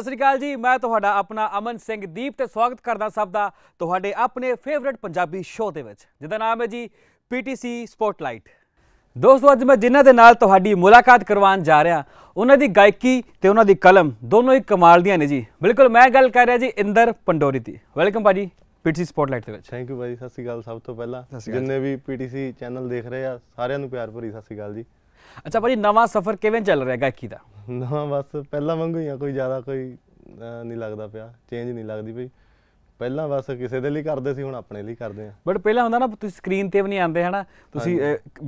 ਸਤਿ ਸ੍ਰੀ ਅਕਾਲ ਜੀ ਮੈਂ ਤੁਹਾਡਾ ਆਪਣਾ ਅਮਨ ਸਿੰਘ ਦੀਪ ਤੇ ਸਵਾਗਤ ਕਰਦਾ ਸਭ ਦਾ ਤੁਹਾਡੇ ਆਪਣੇ ਫੇਵਰਿਟ ਪੰਜਾਬੀ ਸ਼ੋਅ ਦੇ ਵਿੱਚ ਜਿਹਦਾ ਨਾਮ ਹੈ ਜੀ ਪੀਟੀਸੀ ਸਪੌਟਲਾਈਟ ਦੋਸਤੋ ਅੱਜ ਮੈਂ ਜਿਨ੍ਹਾਂ ਦੇ ਨਾਲ ਤੁਹਾਡੀ ਮੁਲਾਕਾਤ ਕਰਵਾਉਣ ਜਾ ਰਿਹਾ ਉਹਨਾਂ ਦੀ ਗਾਇਕੀ ਤੇ ਉਹਨਾਂ ਦੀ ਕਲਮ ਦੋਨੋਂ ਹੀ ਕਮਾਲ ਦੀਆਂ ਨੇ ਜੀ ਬਿਲਕੁਲ ਮੈਂ ਗੱਲ ਕਰ ਰਿਹਾ ਜੀ ਇੰਦਰ ਪੰਡੋਰੀ ਦੀ ਵੈਲਕਮ ਭਾਜੀ ਪੀਟੀਸੀ ਸਪੌਟਲਾਈਟ ਦੇ ਵਿੱਚ ਥੈਂਕ ਯੂ ਭਾਜੀ ਸਤਿ ਸ੍ਰੀ ਅਕਾਲ ਸਭ ਤੋਂ ਪਹਿਲਾਂ ਜਿੰਨੇ ਵੀ ਪੀਟੀਸੀ ਚੈਨਲ ਦੇਖ ਰਹੇ ਆ ਸਾਰਿਆਂ ਨੂੰ ਪਿਆਰ ਭਰੀ ਸਤਿ ਸ੍ਰੀ ਅਕਾਲ ਜੀ ਅੱਛਾ ਭਾਜੀ ਨਵਾਂ ਸਫ਼ਰ ਕਿਵੇਂ ਚੱਲ ਰਿਹਾ ਗਾਇਕੀ ਦਾ ਨਵਾਂ ਬਸ ਪਹਿਲਾਂ ਵਾਂਗੂ ਹੀ ਆ ਕੋਈ ਜ਼ਿਆਦਾ ਕੋਈ ਨਹੀਂ ਲੱਗਦਾ ਪਿਆ ਚੇਂਜ ਨਹੀਂ ਲੱਗਦੀ ਭਈ ਪਹਿਲਾਂ ਬਸ ਕਿਸੇ ਦੇ ਲਈ ਕਰਦੇ ਸੀ ਹੁਣ ਆਪਣੇ ਲਈ ਕਰਦੇ ਆ ਬਟ ਪਹਿਲਾਂ ਹੁੰਦਾ ਨਾ ਤੁਸੀਂ ਸਕਰੀਨ ਤੇ ਵੀ ਨਹੀਂ ਆਉਂਦੇ ਹਨਾ ਤੁਸੀਂ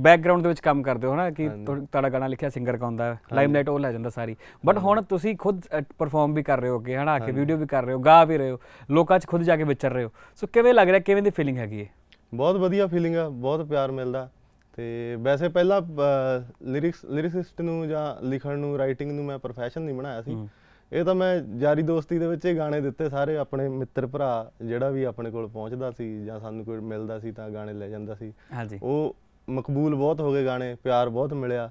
ਬੈਕਗ੍ਰਾਉਂਡ ਦੇ ਵਿੱਚ ਕੰਮ ਕਰਦੇ ਹੋ ਹਨਾ ਕਿ ਤੁਹਾਡਾ ਗਾਣਾ ਲਿਖਿਆ ਸਿੰਗਰ ਗਾਉਂਦਾ ਲਾਈਮਲਾਈਟ ਉਹ ਲੈ ਜਾਂਦਾ ਸਾਰੀ ਬਟ ਹੁਣ ਤੁਸੀਂ ਖੁਦ ਪਰਫਾਰਮ ਵੀ ਕਰ ਰਹੇ ਹੋ ਕਿ ਹਨਾ ਕਿ ਵੀਡੀਓ ਵੀ ਕਰ ਰਹੇ ਹੋ ਗਾ ਵੀ ਰਹੇ ਹੋ ਲੋਕਾਂ 'ਚ ਖੁਦ ਜਾ ਕੇ ਵਿਚਰ ਰਹੇ ਹੋ ਸੋ ਕਿਵੇਂ ਲੱਗ ਰਿਹਾ ਕਿਵੇਂ ਦੀ ਫੀਲਿੰਗ ਹੈਗੀ ਇਹ ਬਹੁਤ ਵਧੀਆ ਫੀਲਿੰਗ ਆ ਬਹੁਤ ਪਿਆਰ ਮਿਲਦਾ ਤੇ ਵੈਸੇ ਪਹਿਲਾਂ ਲਿਰਿਕਸ ਲਿਰਿਸਿਸਟ ਨੂੰ ਜਾਂ ਲਿਖਣ ਨੂੰ ਰਾਈਟਿੰਗ ਨੂੰ ਮੈਂ ਪ੍ਰੋਫੈਸ਼ਨ ਨਹੀਂ ਬਣਾਇਆ ਸੀ ਇਹ ਤਾਂ ਮੈਂ ਜਾਰੀ ਦੋਸਤੀ ਦੇ ਵਿੱਚ ਇਹ ਗਾਣੇ ਦਿੱਤੇ ਸਾਰੇ ਆਪਣੇ ਮਿੱਤਰ ਭਰਾ ਜਿਹੜਾ ਵੀ ਆਪਣੇ ਕੋਲ ਪਹੁੰਚਦਾ ਸੀ ਜਾਂ ਸਾਨੂੰ ਕੋਈ ਮਿਲਦਾ ਸੀ ਤਾਂ ਗਾਣੇ ਲੈ ਜਾਂਦਾ ਸੀ ਉਹ ਮਕਬੂਲ ਬਹੁਤ ਹੋ ਗਏ ਗਾਣੇ ਪਿਆਰ ਬਹੁਤ ਮਿਲਿਆ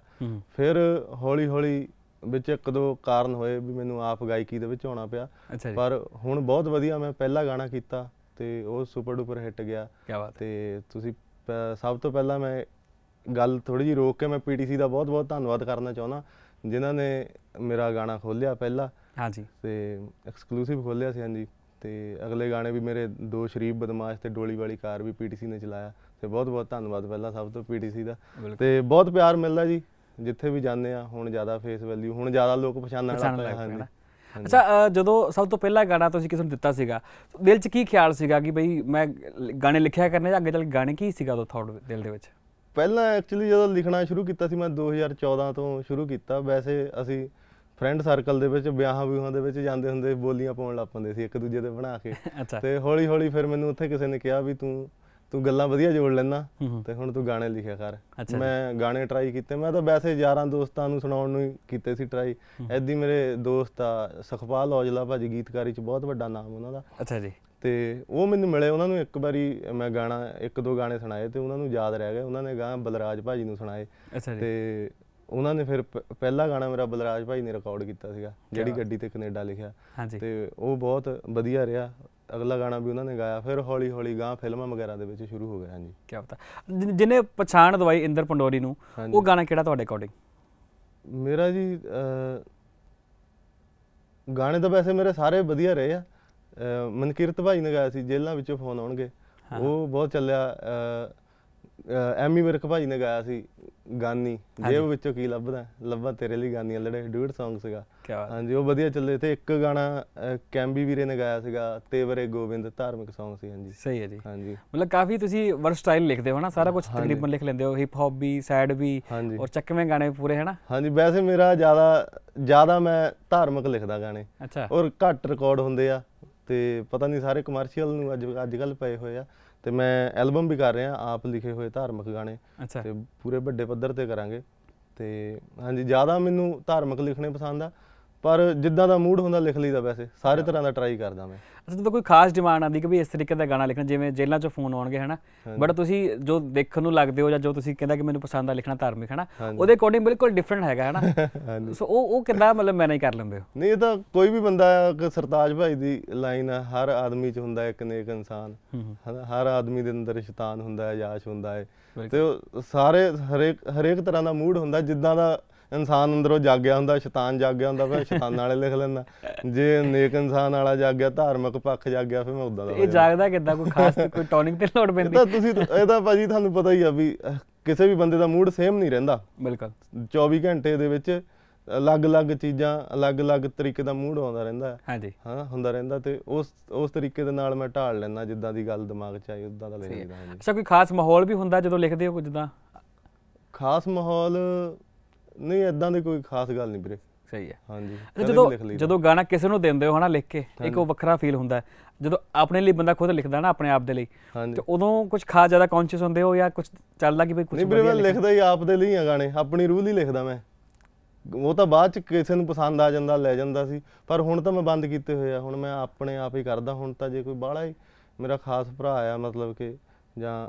ਫਿਰ ਹੌਲੀ ਹੌਲੀ ਵਿੱਚ ਇੱਕ ਦੋ ਕਾਰਨ ਹੋਏ ਵੀ ਮੈਨੂੰ ਆਪ ਗਾਇਕੀ ਦੇ ਵਿੱਚ ਆਉਣਾ ਪਿਆ ਪਰ ਹੁਣ ਬਹੁਤ ਵਧੀਆ ਮੈਂ ਪਹਿਲਾ ਗਾਣਾ ਕੀਤਾ ਤੇ ਉਹ ਸੁਪਰ ਡੂਪਰ ਹਿੱਟ ਗਿਆ ਤੇ ਤੁਸੀਂ ਸਭ ਤੋਂ ਪਹਿਲਾਂ ਮੈਂ ਗੱਲ ਥੋੜੀ ਜੀ ਰੋਕ ਕੇ ਮੈਂ ਪੀਟੀਸੀ ਦਾ ਬਹੁਤ ਬਹੁਤ ਧੰਨਵਾਦ ਕਰਨਾ ਚਾਹੁੰਦਾ ਜਿਨ੍ਹਾਂ ਨੇ ਮੇਰਾ ਗਾਣਾ ਖੋਲਿਆ ਪਹਿਲਾ ਹਾਂਜੀ ਤੇ ਐਕਸਕਲੂਸਿਵ ਖੋਲਿਆ ਸੀ ਹਾਂਜੀ ਤੇ ਅਗਲੇ ਗਾਣੇ ਵੀ ਮੇਰੇ ਦੋ ਸ਼ਰੀਫ ਬਦਮਾਸ਼ ਤੇ ਡੋਲੀ ਵਾਲੀ ਕਾਰ ਵੀ ਪੀਟੀਸੀ ਨੇ ਚਲਾਇਆ ਤੇ ਬਹੁਤ ਬਹੁਤ ਧੰਨਵਾਦ ਪਹਿਲਾਂ ਸਭ ਤੋਂ ਪੀਟੀਸੀ ਦਾ ਤੇ ਬਹੁਤ ਪਿਆਰ ਮਿਲਦਾ ਜੀ ਜਿੱਥੇ ਵੀ ਜਾਂਦੇ ਆ ਹੁਣ ਜ਼ਿਆਦਾ ਫੇਸ ਵੈਲਿਊ ਹੁਣ ਜ਼ਿਆਦਾ ਲੋਕ ਪਛਾਣਨ ਲੱਗ ਪਏ ਹਾਂ ਅੱਛਾ ਜਦੋਂ ਸਭ ਤੋਂ ਪਹਿਲਾ ਗਾਣਾ ਤੁਸੀਂ ਕਿਸ ਨੂੰ ਦਿੱਤਾ ਸੀਗਾ ਦਿਲ 'ਚ ਕੀ ਖਿਆਲ ਸੀਗਾ ਕਿ ਬਈ ਮੈਂ ਗਾਣੇ ਲਿਖਿਆ ਕਰਨੇ ਜਾਂ ਅੱਗੇ ਚੱਲ ਗਾਣੇ ਕੀ ਸੀਗਾ ਉਹ ਥਾਟ ਦਿਲ ਦੇ ਵਿੱਚ ਪਹਿਲਾਂ ਐਕਚੁਅਲੀ ਜਦੋਂ ਲਿਖਣਾ ਸ਼ੁਰੂ ਕੀਤਾ ਸੀ ਮੈਂ 2014 ਤੋਂ ਸ਼ੁਰੂ ਕੀਤਾ ਵੈਸੇ ਅਸੀਂ ਫਰੈਂਡ ਸਰਕਲ ਦੇ ਵਿੱਚ ਵਿਆਹਾਂ ਵਿਆਹਾਂ ਦੇ ਵਿੱਚ ਜਾਂਦੇ ਹੁੰਦੇ ਬੋਲੀਆਂ ਪਾਉਣ ਲੱਗ ਪੈਂਦੇ ਸੀ ਇੱਕ ਦੂਜੇ ਦੇ ਬਣਾ ਕੇ ਤੇ ਹੌਲੀ ਹੌਲੀ ਫਿਰ ਮੈਨੂੰ ਉੱਥੇ ਕਿਸੇ ਨੇ ਕਿਹਾ ਵੀ ਤੂੰ ਤੂੰ ਗੱਲਾਂ ਵਧੀਆ ਜੋੜ ਲੈਣਾ ਤੇ ਹੁਣ ਤੂੰ ਗਾਣੇ ਲਿਖਿਆ ਕਰ ਮੈਂ ਗਾਣੇ ਟਰਾਈ ਕੀਤੇ ਮੈਂ ਤਾਂ ਵੈਸੇ ਯਾਰਾਂ ਦੋਸਤਾਂ ਨੂੰ ਸੁਣਾਉਣ ਨੂੰ ਕੀਤੇ ਸੀ ਟਰਾਈ ਐਦੀ ਮੇਰੇ ਦੋਸਤ ਆ ਸਖਪਾਲ ਔਜਲਾ ਭਾਜੀ ਗੀਤਕਾਰੀ ਚ ਬਹੁਤ ਵੱਡਾ ਨਾਮ ਉਹਨਾਂ ਦਾ ਅੱਛਾ ਜੀ ਤੇ ਉਹ ਮੈਨੂੰ ਮਿਲੇ ਉਹਨਾਂ ਨੂੰ ਇੱਕ ਵਾਰੀ ਮੈਂ ਗਾਣਾ ਇੱਕ ਦੋ ਗਾਣੇ ਸੁਣਾਏ ਤੇ ਉਹਨਾਂ ਨੂੰ ਯਾਦ ਰਹਿ ਗਏ ਉਹਨਾਂ ਨੇ ਗਾ ਬਲਰਾਜ ਭਾਜੀ ਨੂੰ ਸੁਣਾਏ ਤੇ ਉਹਨਾਂ ਨੇ ਫਿਰ ਪਹਿਲਾ ਗਾਣਾ ਮੇਰਾ ਬਲਰਾਜ ਭਾਈ ਨੇ ਰਿਕਾਰਡ ਕੀਤਾ ਸੀਗਾ ਜਿਹੜੀ ਗੱਡੀ ਤੇ ਕੈਨੇਡਾ ਲਿਖਿਆ ਤੇ ਉਹ ਬਹੁਤ ਵਧੀਆ ਰਿਹਾ ਅਗਲਾ ਗਾਣਾ ਵੀ ਉਹਨਾਂ ਨੇ ਗਾਇਆ ਫਿਰ ਹੌਲੀ ਹੌਲੀ ਗਾਂ ਫਿਲਮਾਂ ਵਗੈਰਾ ਦੇ ਵਿੱਚ ਸ਼ੁਰੂ ਹੋ ਗਿਆ ਹਾਂਜੀ ਕੀ ਪਤਾ ਜਿਨੇ ਪਛਾਣ ਦਵਾਈ ਇੰਦਰ ਪੰਡੋਰੀ ਨੂੰ ਉਹ ਗਾਣਾ ਕਿਹੜਾ ਤੁਹਾਡੇ ਅਕੋਰਡਿੰਗ ਮੇਰਾ ਜੀ ਗਾਣੇ ਤਾਂ ਵੈਸੇ ਮੇਰੇ ਸਾਰੇ ਵਧੀਆ ਰਹੇ ਆ ਮਨਕੀਰਤ ਭਾਈ ਨੇ ਗਾਇਆ ਸੀ ਜੇਲ੍ਹਾਂ ਵਿੱਚੋਂ ਫੋਨ ਆਉਣਗੇ ਉਹ ਬਹੁਤ ਚੱਲਿਆ ਐਮੀ ਵਿਰਕ ਭਾਈ ਨੇ ਗਾਇਆ ਸੀ ਗਾਨੀ ਜੇਬ ਵਿੱਚੋਂ ਕੀ ਲੱਭਦਾ ਲੱਭਾ ਤੇਰੇ ਲਈ ਗਾਨੀਆਂ ਲੜੇ ਡੂਡ Song ਸੀਗਾ ਹਾਂਜੀ ਉਹ ਵਧੀਆ ਚੱਲੇ ਤੇ ਇੱਕ ਗਾਣਾ ਕੈਂਬੀ ਵੀਰੇ ਨੇ ਗਾਇਆ ਸੀਗਾ ਤੇਵਰੇ ਗੋਬਿੰਦ ਧਾਰਮਿਕ Song ਸੀ ਹਾਂਜੀ ਸਹੀ ਹੈ ਜੀ ਹਾਂਜੀ ਮਤਲਬ ਕਾਫੀ ਤੁਸੀਂ ਸਟਾਈਲ ਲਿਖਦੇ ਹੋ ਨਾ ਸਾਰਾ ਕੁਝ ਤਕਰੀਬਨ ਲਿਖ ਲੈਂਦੇ ਹੋ ਹਿਪ ਹੌਪ ਵੀ ਸੈਡ ਵੀ ਔਰ ਚੱਕਵੇਂ ਗਾਣੇ ਪੂਰੇ ਹੈ ਨਾ ਹਾਂਜੀ ਵੈਸੇ ਮੇਰਾ ਜ਼ਿਆਦਾ ਜ਼ਿਆਦਾ ਮੈਂ ਧਾਰਮਿਕ ਲਿਖਦਾ ਗਾਣੇ ਔਰ ਘੱਟ ਰਿਕਾਰਡ ਹੁੰਦੇ ਆ ਤੇ ਪਤਾ ਨਹੀਂ ਸਾਰੇ ਕਮਰਸ਼ੀਅਲ ਨੂੰ ਅੱਜ ਅੱਜ ਕੱਲ ਪਏ ਹੋਏ ਆ ਤੇ ਮੈਂ ਐਲਬਮ ਵੀ ਕਰ ਰਿਹਾ ਆਪ ਲਿਖੇ ਹੋਏ ਧਾਰਮਿਕ ਗਾਣੇ ਤੇ ਪੂਰੇ ਵੱਡੇ ਪੱਧਰ ਤੇ ਕਰਾਂਗੇ ਤੇ ਹਾਂਜੀ ਜ਼ਿਆਦਾ ਮੈਨੂੰ ਧਾਰਮਿਕ ਲਿਖਣੇ ਪਸੰਦ ਆ ਪਰ ਜਿੱਦਾਂ ਦਾ ਮੂਡ ਹੁੰਦਾ ਲਿਖ ਲਈਦਾ ਵੈਸੇ ਸਾਰੇ ਤਰ੍ਹਾਂ ਦਾ ਟਰਾਈ ਕਰਦਾ ਮੈਂ ਅਸਲ ਤਾਂ ਕੋਈ ਖਾਸ ਡਿਮਾਂਡ ਆਂਦੀ ਕਿ ਵੀ ਇਸ ਤਰੀਕੇ ਦਾ ਗਾਣਾ ਲਿਖਣਾ ਜਿਵੇਂ ਜੇਲ੍ਹਾਂ 'ਚੋਂ ਫੋਨ ਆਉਣਗੇ ਹਨਾ ਬਟ ਤੁਸੀਂ ਜੋ ਦੇਖਣ ਨੂੰ ਲੱਗਦੇ ਹੋ ਜਾਂ ਜੋ ਤੁਸੀਂ ਕਹਿੰਦਾ ਕਿ ਮੈਨੂੰ ਪਸੰਦ ਆ ਲਿਖਣਾ ਧਾਰਮਿਕ ਹਨਾ ਉਹਦੇ ਅਕੋਰਡਿੰਗ ਬਿਲਕੁਲ ਡਿਫਰੈਂਟ ਹੈਗਾ ਹਨਾ ਸੋ ਉਹ ਉਹ ਕਿੰਨਾ ਮਤਲਬ ਮੈਨੇਜ ਕਰ ਲੈਂਦੇ ਹੋ ਨਹੀਂ ਇਹ ਤਾਂ ਕੋਈ ਵੀ ਬੰਦਾ ਸਰਤਾਜ ਭਾਈ ਦੀ ਲਾਈਨ ਆ ਹਰ ਆਦਮੀ 'ਚ ਹੁੰਦਾ ਇੱਕ ਨੇਕ ਇਨਸਾਨ ਹਰ ਆਦਮੀ ਦੇ ਅੰਦਰ ਸ਼ੈਤਾਨ ਹੁੰਦਾ ਹੈ ਯਾਸ਼ ਹੁੰਦਾ ਹੈ ਤੇ ਸਾਰੇ ਹਰੇਕ ਹਰੇਕ ਤਰ੍ਹਾਂ ਦਾ ਮੂਡ ਹੁੰਦਾ ਜਿੱਦਾਂ ਦਾ ਇਨਸਾਨ ਅੰਦਰੋਂ ਜਾਗਿਆ ਹੁੰਦਾ ਸ਼ੈਤਾਨ ਜਾਗਿਆ ਹੁੰਦਾ ਫਿਰ ਸ਼ੈਤਾਨ ਵਾਲੇ ਲਿਖ ਲੈਂਦਾ ਜੇ ਨੇਕ ਇਨਸਾਨ ਵਾਲਾ ਜਾਗਿਆ ਧਾਰਮਿਕ ਪੱਖ ਜਾਗਿਆ ਫਿਰ ਮੈਂ ਉਦਾਂ ਦਾ ਇਹ ਜਾਗਦਾ ਕਿੱਦਾਂ ਕੋਈ ਖਾਸ ਕੋਈ ਟੌਨਿਕ ਤੇ ਲੋੜ ਪੈਂਦੀ ਤਾਂ ਤੁਸੀਂ ਇਹ ਤਾਂ ਭਾਜੀ ਤੁਹਾਨੂੰ ਪਤਾ ਹੀ ਆ ਵੀ ਕਿਸੇ ਵੀ ਬੰਦੇ ਦਾ ਮੂਡ ਸੇਮ ਨਹੀਂ ਰਹਿੰਦਾ ਬਿਲਕੁਲ 24 ਘੰਟੇ ਦੇ ਵਿੱਚ ਅਲੱਗ-ਅਲੱਗ ਚੀਜ਼ਾਂ ਅਲੱਗ-ਅਲੱਗ ਤਰੀਕੇ ਦਾ ਮੂਡ ਆਉਂਦਾ ਰਹਿੰਦਾ ਹਾਂਜੀ ਹਾਂ ਹੁੰਦਾ ਰਹਿੰਦਾ ਤੇ ਉਸ ਉਸ ਤਰੀਕੇ ਦੇ ਨਾਲ ਮੈਂ ਢਾਲ ਲੈਣਾ ਜਿੱਦਾਂ ਦੀ ਗੱਲ ਦਿਮਾਗ 'ਚ ਆਈ ਉਦਾਂ ਦਾ ਲੈ ਲੈਂਦਾ ਹਾਂਜੀ ਅੱਛਾ ਕੋਈ ਖਾਸ ਮਾਹੌਲ ਵੀ ਹੁੰਦਾ ਜਦੋਂ ਲਿਖਦੇ ਹੋ ਜਿੱਦਾਂ ਖਾਸ ਮਾਹੌਲ ਨਹੀਂ ਐਦਾਂ ਦੀ ਕੋਈ ਖਾਸ ਗੱਲ ਨਹੀਂ ਵੀਰੇ ਸਹੀ ਹੈ ਹਾਂਜੀ ਜਦੋਂ ਜਦੋਂ ਗਾਣਾ ਕਿਸੇ ਨੂੰ ਦਿੰਦੇ ਹੋ ਹਨਾ ਲਿਖ ਕੇ ਇੱਕ ਉਹ ਵੱਖਰਾ ਫੀਲ ਹੁੰਦਾ ਜਦੋਂ ਆਪਣੇ ਲਈ ਬੰਦਾ ਖੁਦ ਲਿਖਦਾ ਨਾ ਆਪਣੇ ਆਪ ਦੇ ਲਈ ਤੇ ਉਦੋਂ ਕੁਝ ਖਾਸ ਜ਼ਿਆਦਾ ਕੌਨਸ਼ੀਅਸ ਹੁੰਦੇ ਹੋ ਜਾਂ ਕੁਝ ਚੱਲਦਾ ਕਿ ਬਈ ਕੁਝ ਨਹੀਂ ਵੀਰੇ ਲਿਖਦਾ ਹੀ ਆਪ ਦੇ ਲਈ ਆ ਗਾਣੇ ਆਪਣੀ ਰੂਹ ਲਈ ਲਿਖਦਾ ਮੈਂ ਉਹ ਤਾਂ ਬਾਅਦ ਚ ਕਿਸੇ ਨੂੰ ਪਸੰਦ ਆ ਜਾਂਦਾ ਲੈ ਜਾਂਦਾ ਸੀ ਪਰ ਹੁਣ ਤਾਂ ਮੈਂ ਬੰਦ ਕੀਤੇ ਹੋਏ ਆ ਹੁਣ ਮੈਂ ਆਪਣੇ ਆਪ ਹੀ ਕਰਦਾ ਹੁਣ ਤਾਂ ਜੇ ਕੋਈ ਬਾਹਲਾ ਹੀ ਮੇਰਾ ਖਾਸ ਭਰਾ ਆ ਮਤਲਬ ਕਿ ਜਾਂ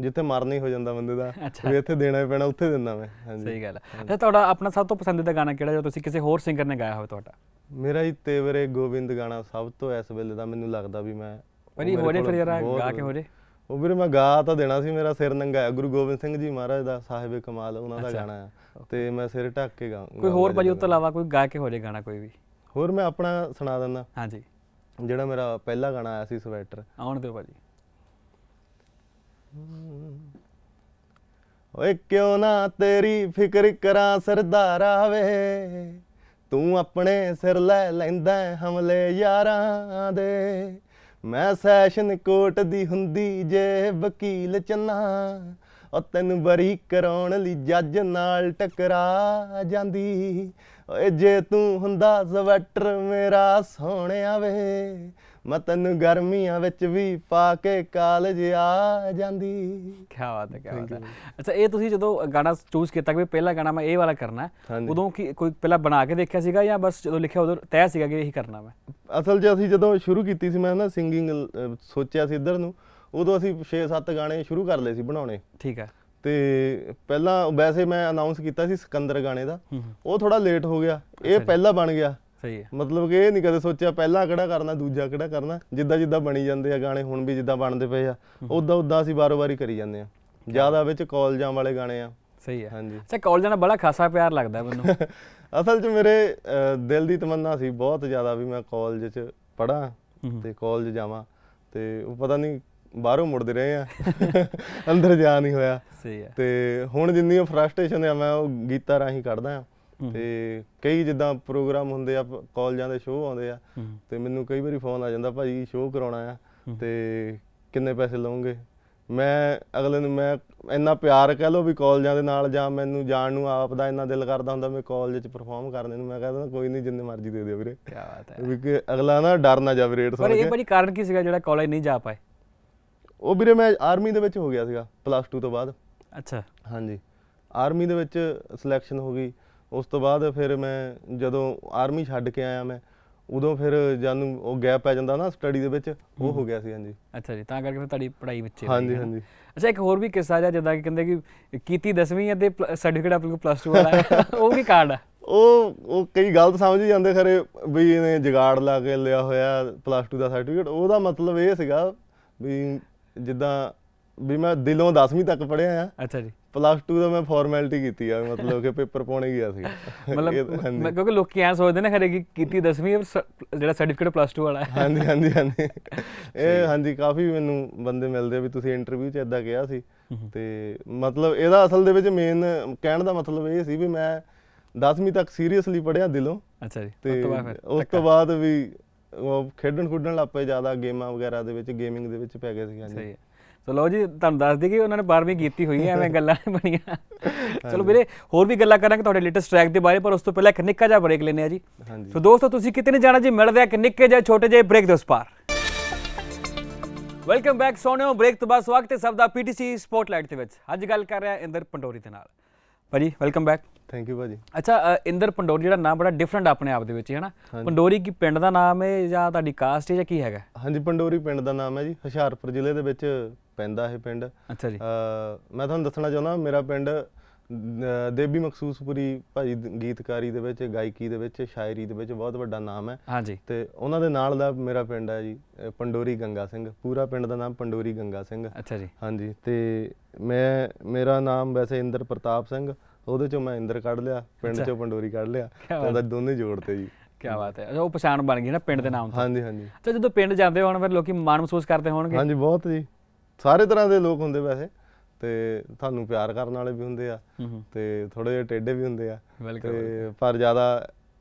ਜਿੱਥੇ ਮਰਨੀ ਹੋ ਜਾਂਦਾ ਬੰਦੇ ਦਾ ਵੀ ਇੱਥੇ ਦੇਣਾ ਹੀ ਪੈਣਾ ਉੱਥੇ ਦਿੰਦਾ ਮੈਂ ਹਾਂਜੀ ਸਹੀ ਗੱਲ ਹੈ ਤੇ ਤੁਹਾਡਾ ਆਪਣਾ ਸਭ ਤੋਂ ਪਸੰਦੀਦਾ ਗਾਣਾ ਕਿਹੜਾ ਜੋ ਤੁਸੀਂ ਕਿਸੇ ਹੋਰ ਸਿੰਗਰ ਨੇ ਗਾਇਆ ਹੋਵੇ ਤੁਹਾਡਾ ਮੇਰਾ ਹੀ ਤੇਵਰੇ ਗੋਬਿੰਦ ਗਾਣਾ ਸਭ ਤੋਂ ਇਸ ਵੇਲੇ ਦਾ ਮੈਨੂੰ ਲੱਗਦਾ ਵੀ ਮੈਂ ਭਰੀ ਹੋ ਜੇ ਫਿਰ ਜਰਾ ਗਾ ਕੇ ਹੋ ਜੇ ਉਹ ਵੀਰੇ ਮੈਂ ਗਾ ਤਾਂ ਦੇਣਾ ਸੀ ਮੇਰਾ ਸਿਰ ਨੰਗਾ ਹੈ ਗੁਰੂ ਗੋਬਿੰਦ ਸਿੰਘ ਜੀ ਮਹਾਰਾਜ ਦਾ ਸਾਹਿਬ ਕਮਾਲ ਉਹਨਾਂ ਦਾ ਗਾਣਾ ਹੈ ਤੇ ਮੈਂ ਸਿਰ ਢੱਕ ਕੇ ਗਾਉਂਗਾ ਕੋਈ ਹੋਰ ਭਾਜੀ ਉਸ ਤੋਂ ਇਲਾਵਾ ਕੋਈ ਗਾ ਕੇ ਹੋ ਜੇ ਗਾਣਾ ਕੋਈ ਵੀ ਹੋਰ ਮੈਂ ਆਪਣਾ ਸੁਣਾ ਦਿੰਦਾ ਹਾਂਜੀ ਜਿਹੜਾ ਮੇਰਾ ਪਹਿਲਾ ਗਾਣਾ ਆਇਆ ਸੀ ਸਵੈਟਰ ਆਉਣ ਦਿਓ ਭਾਜੀ ਓਏ ਕਿਉਂ ਨਾ ਤੇਰੀ ਫਿਕਰ ਕਰਾਂ ਸਰਦਾਰਾ ਵੇ ਤੂੰ ਆਪਣੇ ਸਿਰ ਲੈ ਲੈਂਦਾ ਹਮਲੇ ਯਾਰਾਂ ਦੇ ਮੈਂ ਸੈਸ਼ਨ ਕੋਰਟ ਦੀ ਹੁੰਦੀ ਜੇ ਵਕੀਲ ਚੰਨਾ ਓ ਤੈਨੂੰ ਬਰੀ ਕਰਾਉਣ ਲਈ ਜੱਜ ਨਾਲ ਟਕਰਾ ਜਾਂਦੀ ਓਏ ਜੇ ਤੂੰ ਹੁੰਦਾ ਸਵੈਟਰ ਮੇਰਾ ਸੋਹਣਿਆ ਵੇ ਮੈਂ ਤੈਨੂੰ ਗਰਮੀਆਂ ਵਿੱਚ ਵੀ ਪਾ ਕੇ ਕਾਲਜ ਆ ਜਾਂਦੀ ਕੀ ਬਾਤ ਹੈ ਕੀ ਬਾਤ ਹੈ ਅੱਛਾ ਇਹ ਤੁਸੀਂ ਜਦੋਂ ਗਾਣਾ ਚੂਜ਼ ਕੀਤਾ ਕਿ ਪਹਿਲਾ ਗਾਣਾ ਮੈਂ ਇਹ ਵਾਲਾ ਕਰਨਾ ਉਦੋਂ ਕੀ ਕੋਈ ਪਹਿਲਾਂ ਬਣਾ ਕੇ ਦੇਖਿਆ ਸੀਗਾ ਜਾਂ ਬਸ ਜਦੋਂ ਲਿਖਿਆ ਉਦੋਂ ਤੈਅ ਸੀਗਾ ਕਿ ਇਹੀ ਕਰਨਾ ਮੈਂ ਅਸਲ 'ਚ ਅਸੀਂ ਜਦੋਂ ਸ਼ੁਰੂ ਕੀਤੀ ਸੀ ਮੈਂ ਨਾ ਸਿੰਗਿੰਗ ਸੋਚਿਆ ਸੀ ਇੱਧਰ ਨੂੰ ਉਦੋਂ ਅਸੀਂ 6-7 ਗਾਣੇ ਸ਼ੁਰੂ ਕਰ ਲਏ ਸੀ ਬਣਾਉਣੇ ਠੀਕ ਹੈ ਤੇ ਪਹਿਲਾਂ ਵੈਸੇ ਮੈਂ ਅਨਾਉਂਸ ਕੀਤਾ ਸੀ ਸਿਕੰਦਰ ਗਾਣੇ ਦਾ ਉਹ ਥੋੜਾ ਲੇਟ ਹੋ ਗਿਆ ਇਹ ਪਹਿਲਾਂ ਬਣ ਗਿਆ ਸਹੀ ਹੈ ਮਤਲਬ ਕਿ ਇਹ ਨਹੀਂ ਕਦੇ ਸੋਚਿਆ ਪਹਿਲਾ ਕਿਹੜਾ ਕਰਨਾ ਦੂਜਾ ਕਿਹੜਾ ਕਰਨਾ ਜਿੱਦਾਂ ਜਿੱਦਾਂ ਬਣੀ ਜਾਂਦੇ ਆ ਗਾਣੇ ਹੁਣ ਵੀ ਜਿੱਦਾਂ ਬਣਦੇ ਪਏ ਆ ਉਦਾਂ ਉਦਾਂ ਅਸੀਂ ਬਾਰ ਬਾਰੀ ਕਰੀ ਜਾਂਦੇ ਆ ਜ਼ਿਆਦਾ ਵਿੱਚ ਕਾਲਜਾਂ ਵਾਲੇ ਗਾਣੇ ਆ ਸਹੀ ਹੈ ਹਾਂਜੀ ਅੱਛਾ ਕਾਲਜਾਂ ਨਾਲ ਬੜਾ ਖਾਸਾ ਪਿਆਰ ਲੱਗਦਾ ਮੈਨੂੰ ਅਸਲ 'ਚ ਮੇਰੇ ਦਿਲ ਦੀ ਤਮੰਨਾ ਸੀ ਬਹੁਤ ਜ਼ਿਆਦਾ ਵੀ ਮੈਂ ਕਾਲਜ 'ਚ ਪੜਾਂ ਤੇ ਕਾਲਜ ਜਾਵਾਂ ਤੇ ਉਹ ਪਤਾ ਨਹੀਂ ਬਾਹਰੋਂ ਮੁੜਦੇ ਰਹੇ ਆ ਅੰਦਰ ਜਾ ਨਹੀਂ ਹੋਇਆ ਸਹੀ ਹੈ ਤੇ ਹੁਣ ਜਿੰਨੀ ਫਰਸਟ੍ਰੇਸ਼ਨ ਆ ਮੈਂ ਉਹ ਗੀਤਾਂ ਰਾਹੀਂ ਕੱਢਦਾ ਆ ਤੇ ਕਈ ਜਿੱਦਾਂ ਪ੍ਰੋਗਰਾਮ ਹੁੰਦੇ ਆ ਕਾਲਜਾਂ ਦੇ ਸ਼ੋਅ ਆਉਂਦੇ ਆ ਤੇ ਮੈਨੂੰ ਕਈ ਵਾਰੀ ਫੋਨ ਆ ਜਾਂਦਾ ਭਾਜੀ ਸ਼ੋਅ ਕਰਾਉਣਾ ਆ ਤੇ ਕਿੰਨੇ ਪੈਸੇ ਲਓਗੇ ਮੈਂ ਅਗਲੇ ਨੂੰ ਮੈਂ ਇੰਨਾ ਪਿਆਰ ਕਹਿ ਲੋ ਵੀ ਕਾਲਜਾਂ ਦੇ ਨਾਲ ਜਾਂ ਮੈਨੂੰ ਜਾਣ ਨੂੰ ਆਪ ਦਾ ਇੰਨਾ ਦਿਲ ਕਰਦਾ ਹੁੰਦਾ ਮੈਂ ਕਾਲਜ ਚ ਪਰਫਾਰਮ ਕਰਨੇ ਨੂੰ ਮੈਂ ਕਹਿੰਦਾ ਕੋਈ ਨਹੀਂ ਜਿੰਨੇ ਮਰਜ਼ੀ ਦੇ ਦਿਓ ਵੀਰੇ ਕੀ ਬਾਤ ਹੈ ਵੀ ਅਗਲਾ ਨਾ ਡਰ ਨਾ ਜਾਵੇ ਰੇਟ ਸੁਣ ਕੇ ਪਰ ਇਹ ਭਾਜੀ ਕਾਰਨ ਕੀ ਸੀਗਾ ਜਿਹੜਾ ਕਾਲਜ ਨਹੀਂ ਜਾ ਪਾਏ ਉਹ ਵੀਰੇ ਮੈਂ ਆਰਮੀ ਦੇ ਵਿੱਚ ਹੋ ਗਿਆ ਸੀਗਾ ਪਲੱਸ 2 ਤੋਂ ਬਾਅਦ ਅੱਛਾ ਹਾਂਜੀ ਆਰਮੀ ਦੇ ਵਿੱਚ ਸਿਲੈਕਸ਼ਨ ਹੋ ਗਈ ਉਸ ਤੋਂ ਬਾਅਦ ਫਿਰ ਮੈਂ ਜਦੋਂ ਆਰਮੀ ਛੱਡ ਕੇ ਆਇਆ ਮੈਂ ਉਦੋਂ ਫਿਰ ਜਦ ਉਹ ਗੈਪ ਪੈ ਜਾਂਦਾ ਨਾ ਸਟੱਡੀ ਦੇ ਵਿੱਚ ਉਹ ਹੋ ਗਿਆ ਸੀ ਹਾਂਜੀ ਅੱਛਾ ਜੀ ਤਾਂ ਕਰਕੇ ਫਿਰ ਤੁਹਾਡੀ ਪੜ੍ਹਾਈ ਵਿੱਚ ਹਾਂਜੀ ਹਾਂਜੀ ਅੱਛਾ ਇੱਕ ਹੋਰ ਵੀ ਕਿੱਸਾ ਜਿਹਾ ਜਿੱਦਾਂ ਕਿ ਕਹਿੰਦੇ ਕਿ ਕੀਤੀ 10ਵੀਂ ਹੈ ਤੇ ਸਰਟੀਫਿਕੇਟ ਆਪਣੇ ਕੋਲ ਪਲੱਸ 2 ਵਾਲਾ ਉਹ ਵੀ ਕਾਰਡ ਆ ਉਹ ਉਹ ਕਈ ਗਲਤ ਸਮਝ ਜਾਂਦੇ ਖਰੇ ਵੀ ਇਹਨੇ ਜਗਾੜ ਲਾ ਕੇ ਲਿਆ ਹੋਇਆ ਪਲੱਸ 2 ਦਾ ਸਰਟੀਫਿਕੇਟ ਉਹਦਾ ਮਤਲਬ ਇਹ ਸੀਗਾ ਵੀ ਜਿੱਦਾਂ ਵੀ ਮੈਂ ਦਿਲੋਂ 10ਵੀਂ ਤੱਕ ਪੜਿਆ ਆ ਅੱਛਾ ਜੀ ਪਲੱਸ 2 ਦਾ ਮੈਂ ਫਾਰਮੈਲਿਟੀ ਕੀਤੀ ਆ ਮਤਲਬ ਕਿ ਪੇਪਰ ਪਾਉਣੇ ਗਿਆ ਸੀ ਮਤਲਬ ਕਿਉਂਕਿ ਲੋਕ ਐ ਸੋਚਦੇ ਨੇ ਖਰੇ ਕਿ ਕੀਤੀ 10ਵੀਂ ਜਿਹੜਾ ਸਰਟੀਫਿਕੇਟ ਪਲੱਸ 2 ਵਾਲਾ ਹੈ ਹਾਂਜੀ ਹਾਂਜੀ ਹਾਂਜੀ ਇਹ ਹਾਂਜੀ ਕਾਫੀ ਮੈਨੂੰ ਬੰਦੇ ਮਿਲਦੇ ਵੀ ਤੁਸੀਂ ਇੰਟਰਵਿਊ 'ਚ ਐਦਾਂ ਕਿਹਾ ਸੀ ਤੇ ਮਤਲਬ ਇਹਦਾ ਅਸਲ ਦੇ ਵਿੱਚ ਮੇਨ ਕਹਿਣ ਦਾ ਮਤਲਬ ਇਹ ਸੀ ਵੀ ਮੈਂ 10ਵੀਂ ਤੱਕ ਸੀਰੀਅਸਲੀ ਪੜਿਆ ਦਿਲੋਂ ਅੱਛਾ ਜੀ ਉਸ ਤੋਂ ਬਾਅਦ ਉਸ ਤੋਂ ਬਾਅਦ ਵੀ ਖੇਡਣ ਖੁੱਡਣ ਲੱਪੇ ਜ਼ਿਆਦਾ ਗੇਮਾਂ ਵਗੈਰਾ ਦੇ ਵਿੱਚ ਗੇਮਿੰਗ ਦੇ ਵਿੱਚ ਪੈ ਗਏ ਸੀ ਹਾਂਜੀ ਸਹੀ ਹੈ ਸੋ ਲੋ ਜੀ ਤੁਹਾਨੂੰ ਦੱਸ ਦਈ ਕਿ ਉਹਨਾਂ ਨੇ 12ਵੀਂ ਕੀਤੀ ਹੋਈ ਐ ਐਵੇਂ ਗੱਲਾਂ ਬਣੀਆਂ ਚਲੋ ਵੀਰੇ ਹੋਰ ਵੀ ਗੱਲਾਂ ਕਰਾਂਗੇ ਤੁਹਾਡੇ ਲੇਟੈਸਟ ਟਰੈਕ ਦੇ ਬਾਰੇ ਪਰ ਉਸ ਤੋਂ ਪਹਿਲਾਂ ਇੱਕ ਨਿੱਕਾ ਜਿਹਾ ਬ੍ਰੇਕ ਲੈਨੇ ਆ ਜੀ ਸੋ ਦੋਸਤੋ ਤੁਸੀਂ ਕਿਤੇ ਨਹੀਂ ਜਾਣਾ ਜੀ ਮਿਲਦੇ ਆ ਇੱਕ ਨਿੱਕੇ ਜਿਹੇ ਛੋਟੇ ਜਿਹੇ ਬ੍ਰੇਕ ਦੇ ਉਸ ਪਾਰ ਵੈਲਕਮ ਬੈਕ ਸੋਨਿਓ ਬ੍ਰੇਕ ਤੋਂ ਬਾਅਦ ਸਵਾਗਤ ਹੈ ਸਭ ਦਾ ਪੀਟੀਸੀ ਸਪੋਰਟਲਾਈਟ ਦੇ ਵਿੱਚ ਅੱਜ ਗੱਲ ਕਰ ਰਿਹਾ ਇੰਦਰ ਪੰਡੋਰੀ ਦੇ ਨਾਲ ਭਾਜੀ ਵੈਲਕਮ ਬੈਕ ਥੈਂਕ ਯੂ ਭਾਜੀ ਅੱਛਾ ਇੰਦਰ ਪੰਡੋਰੀ ਜਿਹੜਾ ਨਾਮ ਬੜਾ ਡਿਫਰੈਂਟ ਆਪਣੇ ਆਪ ਦੇ ਵਿੱਚ ਹੈ ਨਾ ਪੰਡੋਰੀ ਕੀ ਪਿੰਡ ਦਾ ਨਾਮ ਹੈ ਜਾਂ ਤੁਹਾਡੀ ਕਾਸਟ ਹੈ ਜਾਂ ਕੀ ਹੈਗਾ ਹਾਂਜੀ ਪੰਡੋਰੀ ਪਿੰਡ ਦਾ ਨਾਮ ਹੈ ਜੀ ਹੁਸ਼ਿਆਰਪੁਰ ਜ਼ਿਲ੍ਹੇ ਦੇ ਵਿੱਚ ਪੈਂਦਾ ਇਹ ਪਿੰਡ ਅੱਛਾ ਜੀ ਮੈਂ ਤੁਹਾਨੂੰ ਦੱਸਣਾ ਚਾਹੁੰਦਾ ਮੇਰਾ ਪਿੰਡ ਦੇਵੀ ਮਖਸੂਸਪੁਰੀ ਭਾਜੀ ਗੀਤਕਾਰੀ ਦੇ ਵਿੱਚ ਗਾਇਕੀ ਦੇ ਵਿੱਚ ਸ਼ਾਇਰੀ ਦੇ ਵਿੱਚ ਬਹੁਤ ਵੱਡਾ ਨਾਮ ਹੈ ਹਾਂਜੀ ਤੇ ਉਹਨਾਂ ਦੇ ਨਾਲ ਦਾ ਮੇਰਾ ਪਿੰਡ ਹੈ ਜੀ ਪੰਡੋਰੀ ਗੰਗਾ ਸਿੰਘ ਪੂਰਾ ਪਿੰਡ ਦਾ ਨਾਮ ਪੰਡੋਰੀ ਗੰਗਾ ਸਿੰਘ ਅੱਛਾ ਜੀ ਹਾਂਜੀ ਤੇ ਮੈਂ ਮੇਰਾ ਨਾਮ ਵੈਸੇ ਇੰਦਰ ਪ੍ਰਤਾਪ ਸਿੰਘ ਉਹਦੇ ਚੋਂ ਮੈਂ ਇੰਦਰ ਕੱਢ ਲਿਆ ਪਿੰਡ ਚੋਂ ਪੰਡੋਰੀ ਕੱਢ ਲਿਆ ਤਾਂ ਦਾ ਦੋਨੇ ਜੋੜਤੇ ਜੀ ਕੀ ਬਾਤ ਹੈ ਉਹ ਪਛਾਣ ਬਣ ਗਈ ਨਾ ਪਿੰਡ ਦੇ ਨਾਮ ਤੋਂ ਹਾਂਜੀ ਹਾਂਜੀ ਅੱਛਾ ਜਦੋਂ ਪਿੰਡ ਜਾਂਦੇ ਹੋਣ ਫਿਰ ਲੋਕੀ ਮਾਣ ਮਹਿਸੂਸ ਕਰਦੇ ਹੋਣਗੇ ਹਾਂਜੀ ਬਹੁਤ ਜੀ ਸਾਰੇ ਤਰ੍ਹਾਂ ਦੇ ਲੋਕ ਹੁੰਦੇ ਵੈਸੇ ਤੇ ਤੁਹਾਨੂੰ ਪਿਆਰ ਕਰਨ ਵਾਲੇ ਵੀ ਹੁੰਦੇ ਆ ਤੇ ਥੋੜੇ ਜਿਹੇ ਟੇਡੇ ਵੀ ਹੁੰਦੇ ਆ ਤੇ ਪਰ ਜ਼ਿਆਦਾ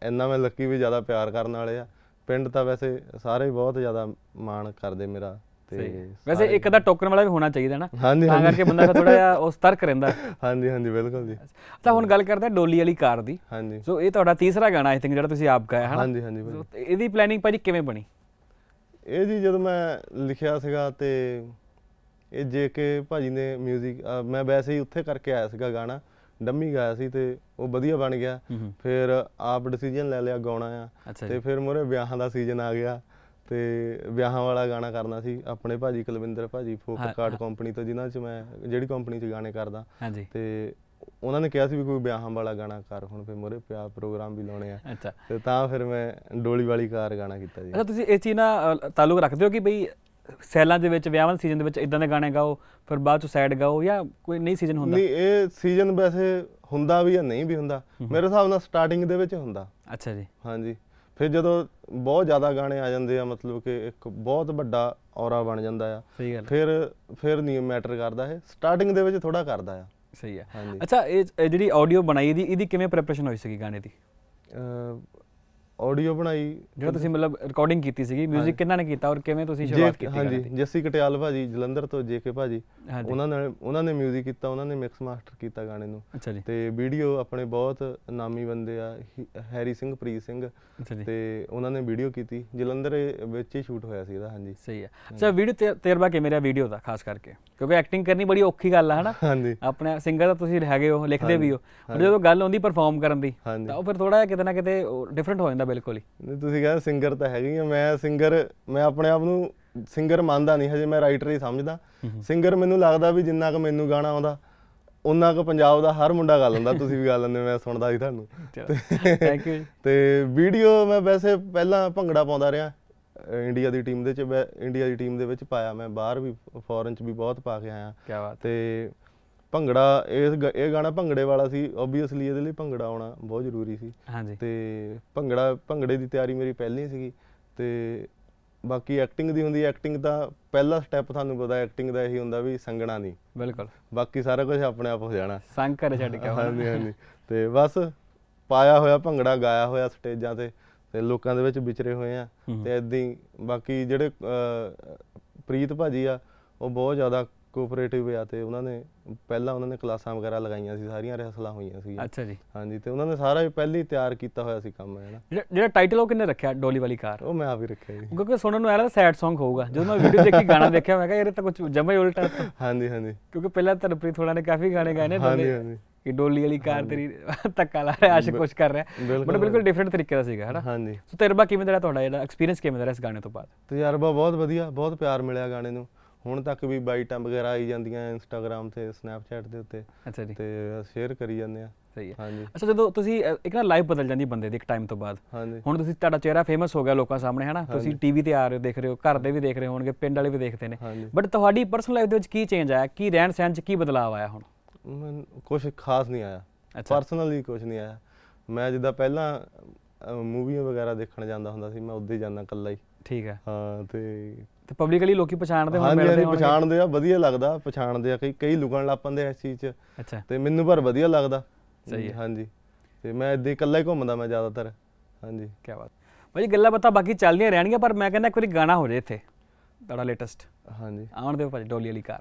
ਇੰਨਾ ਮੈਂ ਲੱਕੀ ਵੀ ਜ਼ਿਆਦਾ ਪਿਆਰ ਕਰਨ ਵਾਲੇ ਆ ਪਿੰਡ ਤਾਂ ਵੈਸੇ ਸਾਰੇ ਹੀ ਬਹੁਤ ਜ਼ਿਆਦਾ ਮਾਣ ਕਰਦੇ ਮੇਰਾ ਤੇ ਵੈਸੇ ਇੱਕ ਦਾ ਟੋਕਣ ਵਾਲਾ ਵੀ ਹੋਣਾ ਚਾਹੀਦਾ ਨਾ ਤਾਂ ਕਰਕੇ ਬੰਦਾ ਥੋੜਾ ਜਿਹਾ ਉਸ ਤਰਕ ਰਹਿੰਦਾ ਹਾਂਜੀ ਹਾਂਜੀ ਬਿਲਕੁਲ ਜੀ ਅੱਛਾ ਹੁਣ ਗੱਲ ਕਰਦੇ ਆ ਡੋਲੀ ਵਾਲੀ ਕਾਰ ਦੀ ਹਾਂਜੀ ਸੋ ਇਹ ਤੁਹਾਡਾ ਤੀਸਰਾ ਗਾਣਾ ਆਈ ਥਿੰਕ ਜਿਹੜਾ ਤੁਸੀਂ ਆਪ ਗਾਇਆ ਹੈ ਨਾ ਹਾਂਜੀ ਹਾਂਜੀ ਇਹਦੀ ਪਲੈਨਿੰਗ ਭਾਜੀ ਕਿਵੇਂ ਬਣੀ ਇਹ ਜੀ ਜਦੋਂ ਮੈਂ ਲਿਖਿਆ ਸੀਗਾ ਤੇ ਇਹ ਜੇ ਕੇ ਭਾਜੀ ਨੇ 뮤직 ਮੈਂ ਵੈਸੇ ਹੀ ਉੱਥੇ ਕਰਕੇ ਆਇਆ ਸੀਗਾ ਗਾਣਾ ਡੰਮੀ ਗਾਇਆ ਸੀ ਤੇ ਉਹ ਵਧੀਆ ਬਣ ਗਿਆ ਫਿਰ ਆਪ ਡਿਸੀਜਨ ਲੈ ਲਿਆ ਗਾਉਣਾ ਆ ਤੇ ਫਿਰ ਮੋਰੇ ਵਿਆਹਾਂ ਦਾ ਸੀਜ਼ਨ ਆ ਗਿਆ ਤੇ ਵਿਆਹਾਂ ਵਾਲਾ ਗਾਣਾ ਕਰਨਾ ਸੀ ਆਪਣੇ ਭਾਜੀ ਕੁਲਵਿੰਦਰ ਭਾਜੀ ਫੋਕ ਕਾਰਡ ਕੰਪਨੀ ਤੋਂ ਜਿਨ੍ਹਾਂ 'ਚ ਮੈਂ ਜਿਹੜੀ ਕੰਪਨੀ 'ਚ ਗਾਣੇ ਕਰਦਾ ਤੇ ਉਹਨਾਂ ਨੇ ਕਿਹਾ ਸੀ ਵੀ ਕੋਈ ਵਿਆਹਾਂ ਵਾਲਾ ਗਾਣਾ ਕਰ ਹੁਣ ਫਿਰ ਮੋਰੇ ਪਿਆਰ ਪ੍ਰੋਗਰਾਮ ਵੀ ਲਾਉਣੇ ਆ ਤੇ ਤਾਂ ਫਿਰ ਮੈਂ ਡੋਲੀ ਵਾਲੀ ਕਾਰ ਗਾਣਾ ਕੀਤਾ ਜੀ ਅੱਛਾ ਤੁਸੀਂ ਇਸ ਚੀਜ਼ ਨਾਲ ਤਾਲੁਕ ਰੱਖਦੇ ਹੋ ਕਿ ਬਈ ਸੈਲਾਂ ਦੇ ਵਿੱਚ ਵਿਆਹਾਂ ਦੇ ਸੀਜ਼ਨ ਦੇ ਵਿੱਚ ਇਦਾਂ ਦੇ ਗਾਣੇ ਗਾਓ ਫਿਰ ਬਾਅਦ ਚ ਸੈਡ ਗਾਓ ਜਾਂ ਕੋਈ ਨਹੀਂ ਸੀਜ਼ਨ ਹੁੰਦਾ ਨਹੀਂ ਇਹ ਸੀਜ਼ਨ ਵੈਸੇ ਹੁੰਦਾ ਵੀ ਜਾਂ ਨਹੀਂ ਵੀ ਹੁੰਦਾ ਮੇਰੇ ਹਿਸਾਬ ਨਾਲ ਸਟਾਰਟਿੰਗ ਦੇ ਵਿੱਚ ਹੁੰਦਾ ਅੱਛਾ ਜੀ ਹਾਂਜੀ ਫਿਰ ਜਦੋਂ ਬਹੁਤ ਜ਼ਿਆਦਾ ਗਾਣੇ ਆ ਜਾਂਦੇ ਆ ਮਤਲਬ ਕਿ ਇੱਕ ਬਹੁਤ ਵੱਡਾ ਔਰਾ ਬਣ ਜਾਂਦਾ ਆ ਫਿਰ ਫਿਰ ਨਹੀਂ ਮੈਟਰ ਕਰਦਾ ਇਹ ਸਟਾਰਟਿੰਗ ਦੇ ਵਿੱਚ ਥੋੜਾ ਕਰਦਾ ਆ ਸਹੀ ਆ ਅੱਛਾ ਇਹ ਜਿਹੜੀ ਆਡੀਓ ਬਣਾਈ ਦੀ ਇਹਦੀ ਕਿਵੇਂ ਪ੍ਰੈਪਰੇਸ਼ਨ ਹੋਈ ਸੀ ਗਾਣੇ ਦੀ ਆਡੀਓ ਬਣਾਈ ਜਿਹੜਾ ਤੁਸੀਂ ਮਤਲਬ ਰਿਕਾਰਡਿੰਗ ਕੀਤੀ ਸੀਗੀ 뮤직 ਕਿੰਨਾ ਨੇ ਕੀਤਾ ਔਰ ਕਿਵੇਂ ਤੁਸੀਂ ਸ਼ੁਰੂਆਤ ਕੀਤੀ ਹਾਂਜੀ ਜੱਸੀ ਕਟਿਆਲ ਭਾਜੀ ਜਲੰਧਰ ਤੋਂ ਜੇਕੇ ਭਾਜੀ ਉਹਨਾਂ ਨੇ ਉਹਨਾਂ ਨੇ 뮤직 ਕੀਤਾ ਉਹਨਾਂ ਨੇ ਮਿਕਸ ਮਾਸਟਰ ਕੀਤਾ ਗਾਣੇ ਨੂੰ ਤੇ ਵੀਡੀਓ ਆਪਣੇ ਬਹੁਤ ਨਾਮੀ ਬੰਦੇ ਆ ਹੈਰੀ ਸਿੰਘ ਪ੍ਰੀਤ ਸਿੰਘ ਤੇ ਉਹਨਾਂ ਨੇ ਵੀਡੀਓ ਕੀਤੀ ਜਲੰਧਰ ਵਿੱਚ ਹੀ ਸ਼ੂਟ ਹੋਇਆ ਸੀ ਇਹਦਾ ਹਾਂਜੀ ਸਹੀ ਆ ਅੱਛਾ ਵੀਡੀਓ ਤੇਰਬਾ ਕੇ ਮੇਰਾ ਵੀਡੀਓ ਦਾ ਖਾਸ ਕਰਕੇ ਕਿਉਂਕਿ ਐਕਟਿੰਗ ਕਰਨੀ ਬੜੀ ਔਖੀ ਗੱਲ ਆ ਹਨਾ ਆਪਣੇ ਸਿੰਗਰ ਤਾਂ ਤੁਸੀਂ ਹੈਗੇ ਹੋ ਲਿਖਦੇ ਵੀ ਹੋ ਜਦੋਂ ਗੱਲ ਆਉਂਦੀ ਪਰਫਾਰਮ ਕਰਨ ਦੀ ਤਾਂ ਉਹ ਫਿਰ ਥੋੜਾ ਜਿਹਾ ਕਿਤੇ ਨਾ ਕਿਤੇ ਡਿਫਰੈਂਟ ਹੋ ਜਾਂਦਾ ਬਿਲਕੁਲ ਹੀ ਤੁਸੀਂ ਕਹਿੰਦੇ ਸਿੰਗਰ ਤਾਂ ਹੈਗੀ ਆ ਮੈਂ ਸਿੰਗਰ ਮੈਂ ਆਪਣੇ ਆਪ ਨੂੰ ਸਿੰਗਰ ਮੰਨਦਾ ਨਹੀਂ ਹਜੇ ਮੈਂ ਰਾਈਟਰ ਹੀ ਸਮਝਦਾ ਸਿੰਗਰ ਮੈਨੂੰ ਲੱਗਦਾ ਵੀ ਜਿੰਨਾ ਕੁ ਮੈਨੂੰ ਗਾਣਾ ਆਉਂਦਾ ਉਹਨਾਂ ਕੋ ਪੰਜਾਬ ਦਾ ਹਰ ਮੁੰਡਾ ਗਾ ਲੈਂਦਾ ਤੁਸੀਂ ਵੀ ਗਾ ਲੈਂਦੇ ਮੈਂ ਸੁਣਦਾ ਸੀ ਤੁਹਾਨੂੰ ਥੈਂਕ ਯੂ ਤੇ ਵੀਡੀਓ ਮੈਂ ਵੈਸੇ ਪਹਿਲਾਂ ਭੰਗੜਾ ਪਾਉਂਦਾ ਰਿਹਾ ਇੰਡੀਆ ਦੀ ਟੀਮ ਦੇ ਵਿੱਚ ਇੰਡੀਆ ਦੀ ਟੀਮ ਦੇ ਵਿੱਚ ਪਾਇਆ ਮੈਂ ਬਾਹਰ ਵੀ ਫੋਰਨ ਚ ਵੀ ਬਹੁਤ ਪਾ ਕੇ ਆਇਆ ਕੀ ਬਾਤ ਤੇ ਭੰਗੜਾ ਇਸ ਇਹ ਗਾਣਾ ਭੰਗੜੇ ਵਾਲਾ ਸੀ ਆਬਵੀਅਸਲੀ ਇਹਦੇ ਲਈ ਭੰਗੜਾ ਆਉਣਾ ਬਹੁਤ ਜ਼ਰੂਰੀ ਸੀ ਹਾਂਜੀ ਤੇ ਭੰਗੜਾ ਭੰਗੜੇ ਦੀ ਤਿਆਰੀ ਮੇਰੀ ਪਹਿਲੀ ਸੀਗੀ ਤੇ ਬਾਕੀ ਐਕਟਿੰਗ ਦੀ ਹੁੰਦੀ ਐਕਟਿੰਗ ਦਾ ਪਹਿਲਾ ਸਟੈਪ ਤੁਹਾਨੂੰ ਪਤਾ ਐਕਟਿੰਗ ਦਾ ਇਹੀ ਹੁੰਦਾ ਵੀ ਸੰਗਣਾ ਨਹੀਂ ਬਿਲਕੁਲ ਬਾਕੀ ਸਾਰਾ ਕੁਝ ਆਪਣੇ ਆਪ ਹੋ ਜਾਣਾ ਸੰਗ ਕਰ ਛੱਡ ਕੇ ਹਾਂਜੀ ਹਾਂਜੀ ਤੇ ਬਸ ਪਾਇਆ ਹੋਇਆ ਭੰਗੜਾ ਗਾਇਆ ਹੋਇਆ ਸਟੇਜਾਂ ਤੇ ਤੇ ਲੋਕਾਂ ਦੇ ਵਿੱਚ ਵਿਚਰੇ ਹੋਏ ਆ ਤੇ ਐਦਾਂ ਬਾਕੀ ਜਿਹੜੇ ਪ੍ਰੀਤ ਭਾਜੀ ਆ ਉਹ ਬਹੁਤ ਜ਼ਿਆਦਾ ਕੋਆਪਰੇਟਿਵ ਆ ਤੇ ਉਹਨਾਂ ਨੇ ਪਹਿਲਾਂ ਉਹਨਾਂ ਨੇ ਕਲਾਸਾਂ ਵਗੈਰਾ ਲਗਾਈਆਂ ਸੀ ਸਾਰੀਆਂ ਰਿਹਸਲਾਂ ਹੋਈਆਂ ਸੀ ਅੱਛਾ ਜੀ ਹਾਂਜੀ ਤੇ ਉਹਨਾਂ ਨੇ ਸਾਰਾ ਪਹਿਲੀ ਤਿਆਰ ਕੀਤਾ ਹੋਇਆ ਸੀ ਕੰਮ ਹੈ ਨਾ ਜਿਹੜਾ ਟਾਈਟਲ ਉਹ ਕਿੰਨੇ ਰੱਖਿਆ ਡੋਲੀ ਵਾਲੀ ਕਾਰ ਉਹ ਮੈਂ ਆਪ ਹੀ ਰੱਖਿਆ ਜੀ ਕਿਉਂਕਿ ਸੁਣਨ ਨੂੰ ਆ ਰਿਹਾ ਸੈਡ Song ਹੋਊਗਾ ਜਦੋਂ ਮੈਂ ਵੀਡੀਓ ਦੇਖੀ ਗਾਣਾ ਦੇਖਿਆ ਮੈਂ ਕਿਹਾ ਯਾਰ ਇਹ ਤਾਂ ਕੁਝ ਜਮਾ ਹੀ ਉਲਟਾ ਹਾਂਜੀ ਹਾਂਜੀ ਕਿਉਂਕਿ ਪਹਿਲਾਂ ਤਰਪ੍ਰੀਤ ਥੋੜਾ ਨੇ ਕਾਫੀ ਗਾਣੇ ਗਾਏ ਨੇ ਹਾਂਜੀ ਹਾਂਜੀ ਕਿ ਡੋਲੀ ਵਾਲੀ ਕਾਰ ਤੇਰੀ ਤੱਕਾ ਲਾ ਰਿਹਾ ਆਸ਼ਿਕ ਕੁਝ ਕਰ ਰਿਹਾ ਮਤਲਬ ਬਿਲਕੁਲ ਡਿਫਰੈਂਟ ਤਰੀਕੇ ਦਾ ਸੀਗਾ ਹੈਨਾ ਹਾਂਜੀ ਸੋ ਤਜਰਬਾ ਕਿਵੇਂ ਦਾ ਤੁਹਾਡਾ ਜਿਹੜਾ ਐਕਸਪੀਰੀਅੰਸ ਕਿਵੇਂ ਦਾ ਰਿਹਾ ਇਸ ਗਾਣੇ ਤੋਂ ਬਾਅਦ ਤਜਰਬਾ ਬਹੁਤ ਵਧੀਆ ਬਹੁਤ ਪਿਆਰ ਮਿਲਿਆ ਗਾਣੇ ਨੂੰ ਹੁਣ ਤੱਕ ਵੀ ਬਾਈਟਾਂ ਵਗੈਰਾ ਆਈ ਜਾਂਦੀਆਂ ਇੰਸਟਾਗ੍ਰam ਤੇ ਸਨੈਪਚੈਟ ਦੇ ਉੱਤੇ ਅੱਛਾ ਜੀ ਤੇ ਸ਼ੇਅਰ ਕਰੀ ਜਾਂਦੇ ਆ ਸਹੀ ਹੈ ਹਾਂਜੀ ਅੱਛਾ ਜਦੋਂ ਤੁਸੀਂ ਇੱਕ ਨਾ ਲਾਈਵ ਬਦਲ ਜਾਂਦੀ ਬੰਦੇ ਦੀ ਇੱਕ ਟਾਈਮ ਤੋਂ ਬਾਅਦ ਹਾਂਜੀ ਹੁਣ ਤੁਸੀਂ ਤੁਹਾਡਾ ਚਿਹਰਾ ਫੇਮਸ ਹੋ ਗਿਆ ਲੋਕਾਂ ਸਾਹਮਣੇ ਨਾ ਤੁਸੀਂ ਟੀਵੀ ਤੇ ਆ ਰਹੇ ਹੋ ਦੇਖ ਰਹੇ ਹੋ ਘਰ ਦੇ ਵੀ ਦੇਖ ਰਹੇ ਹੋਣਗੇ ਪਿੰਡ ਵਾਲੇ ਵੀ ਦੇਖਦੇ ਨੇ ਬਟ ਤੁਹਾਡੀ ਪਰਸਨਲ ਲਾਈਫ ਦੇ ਵਿੱਚ ਕੀ ਚੇਂਜ ਆਇਆ ਕੀ ਰਹਿਣ ਸਹਿਣ 'ਚ ਕੀ ਬਦਲਾਅ ਆਇਆ ਹੁਣ ਕੁਝ ਖਾਸ ਨਹੀਂ ਆਇਆ ਪਰਸਨਲੀ ਕੁਝ ਨਹੀਂ ਆਇਆ ਮੈਂ ਜਿੱਦਾਂ ਪਹਿਲਾਂ ਮੂਵੀਆਂ ਵਗੈਰਾ ਦੇਖਣ ਜਾਂਦਾ ਹੁੰਦਾ ਸੀ ਮੈਂ ਉੱਦੇ ਜਾਂਦਾ ਇਕੱਲਾ ਹੀ ਠੀਕ ਹੈ ਹਾਂ ਤੇ ਤੇ ਪਬਲਿਕਲੀ ਲੋਕੀ ਪਛਾਣਦੇ ਹੁਣ ਮਿਲਦੇ ਹੋਣਗੇ ਪਛਾਣਦੇ ਆ ਵਧੀਆ ਲੱਗਦਾ ਪਛਾਣਦੇ ਆ ਕਈ ਕਈ ਲੁਕਣ ਲੱਪੰਦੇ ਇਸ ਚੀਜ਼ 'ਚ ਅੱਛਾ ਤੇ ਮੈਨੂੰ ਪਰ ਵਧੀਆ ਲੱਗਦਾ ਸਹੀ ਹਾਂਜੀ ਤੇ ਮੈਂ ਇੱਦਾਂ ਇਕੱਲਾ ਹੀ ਘੁੰਮਦਾ ਮੈਂ ਜ਼ਿਆਦਾਤਰ ਹਾਂਜੀ ਕੀ ਬਾਤ ਭਾਈ ਗੱਲਾਂ ਬਾਤਾਂ ਬਾਕੀ ਚੱਲਦੀਆਂ ਰਹਿਣਗੀਆਂ ਪਰ ਮੈਂ ਕਹਿੰਦਾ ਇੱਕ ਵਾਰੀ ਗਾਣਾ ਹੋ ਜੇ ਇੱਥੇ ਤੁਹਾਡਾ ਲੇਟੈਸਟ ਹਾਂਜੀ ਆਉਣ ਦੇ ਭਾਜੀ ਡੋਲੀ ਵਾਲੀ ਕਾਰ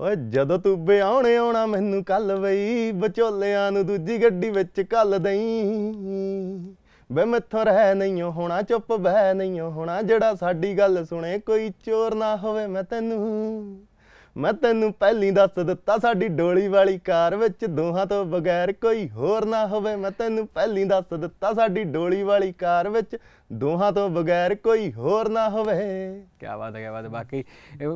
ਓਏ ਜਦੋਂ ਤੂੰ ਬਿਆਉਣੇ ਆਉਣਾ ਮੈਨੂੰ ਕੱਲ ਵਈ ਵਿਚੋਲਿਆਂ ਨੂੰ ਦੂਜੀ ਗੱਡੀ ਵਿੱਚ ਕੱਲ ਦਈ ਵੇ ਮੈਥੋਂ ਰਹਿ ਨਹੀਂ ਹੋਣਾ ਚੁੱਪ ਬਹਿ ਨਹੀਂ ਹੋਣਾ ਜਿਹੜਾ ਸਾਡੀ ਗੱਲ ਸੁਣੇ ਕੋਈ ਚੋਰ ਨਾ ਹੋਵੇ ਮੈਂ ਤੈਨੂੰ ਮੈਂ ਤੈਨੂੰ ਪਹਿਲੀ ਦੱਸ ਦਿੱਤਾ ਸਾਡੀ ਡੋਲੀ ਵਾਲੀ ਕਾਰ ਵਿੱਚ ਦੋਹਾਂ ਤੋਂ ਬਗੈਰ ਕੋਈ ਹੋਰ ਨਾ ਹੋਵੇ ਮੈਂ ਤੈਨੂੰ ਪਹਿਲੀ ਦੱਸ ਦਿੱਤਾ ਸਾਡੀ ਡੋਲੀ ਵਾਲੀ ਕਾਰ ਵਿੱਚ ਦੋਹਾਂ ਤੋਂ ਬਗੈਰ ਕੋਈ ਹੋਰ ਨਾ ਹੋਵੇ ਕੀ ਬਾਤ ਹੈ ਕੀ ਬਾਤ ਹੈ ਬਾਕੀ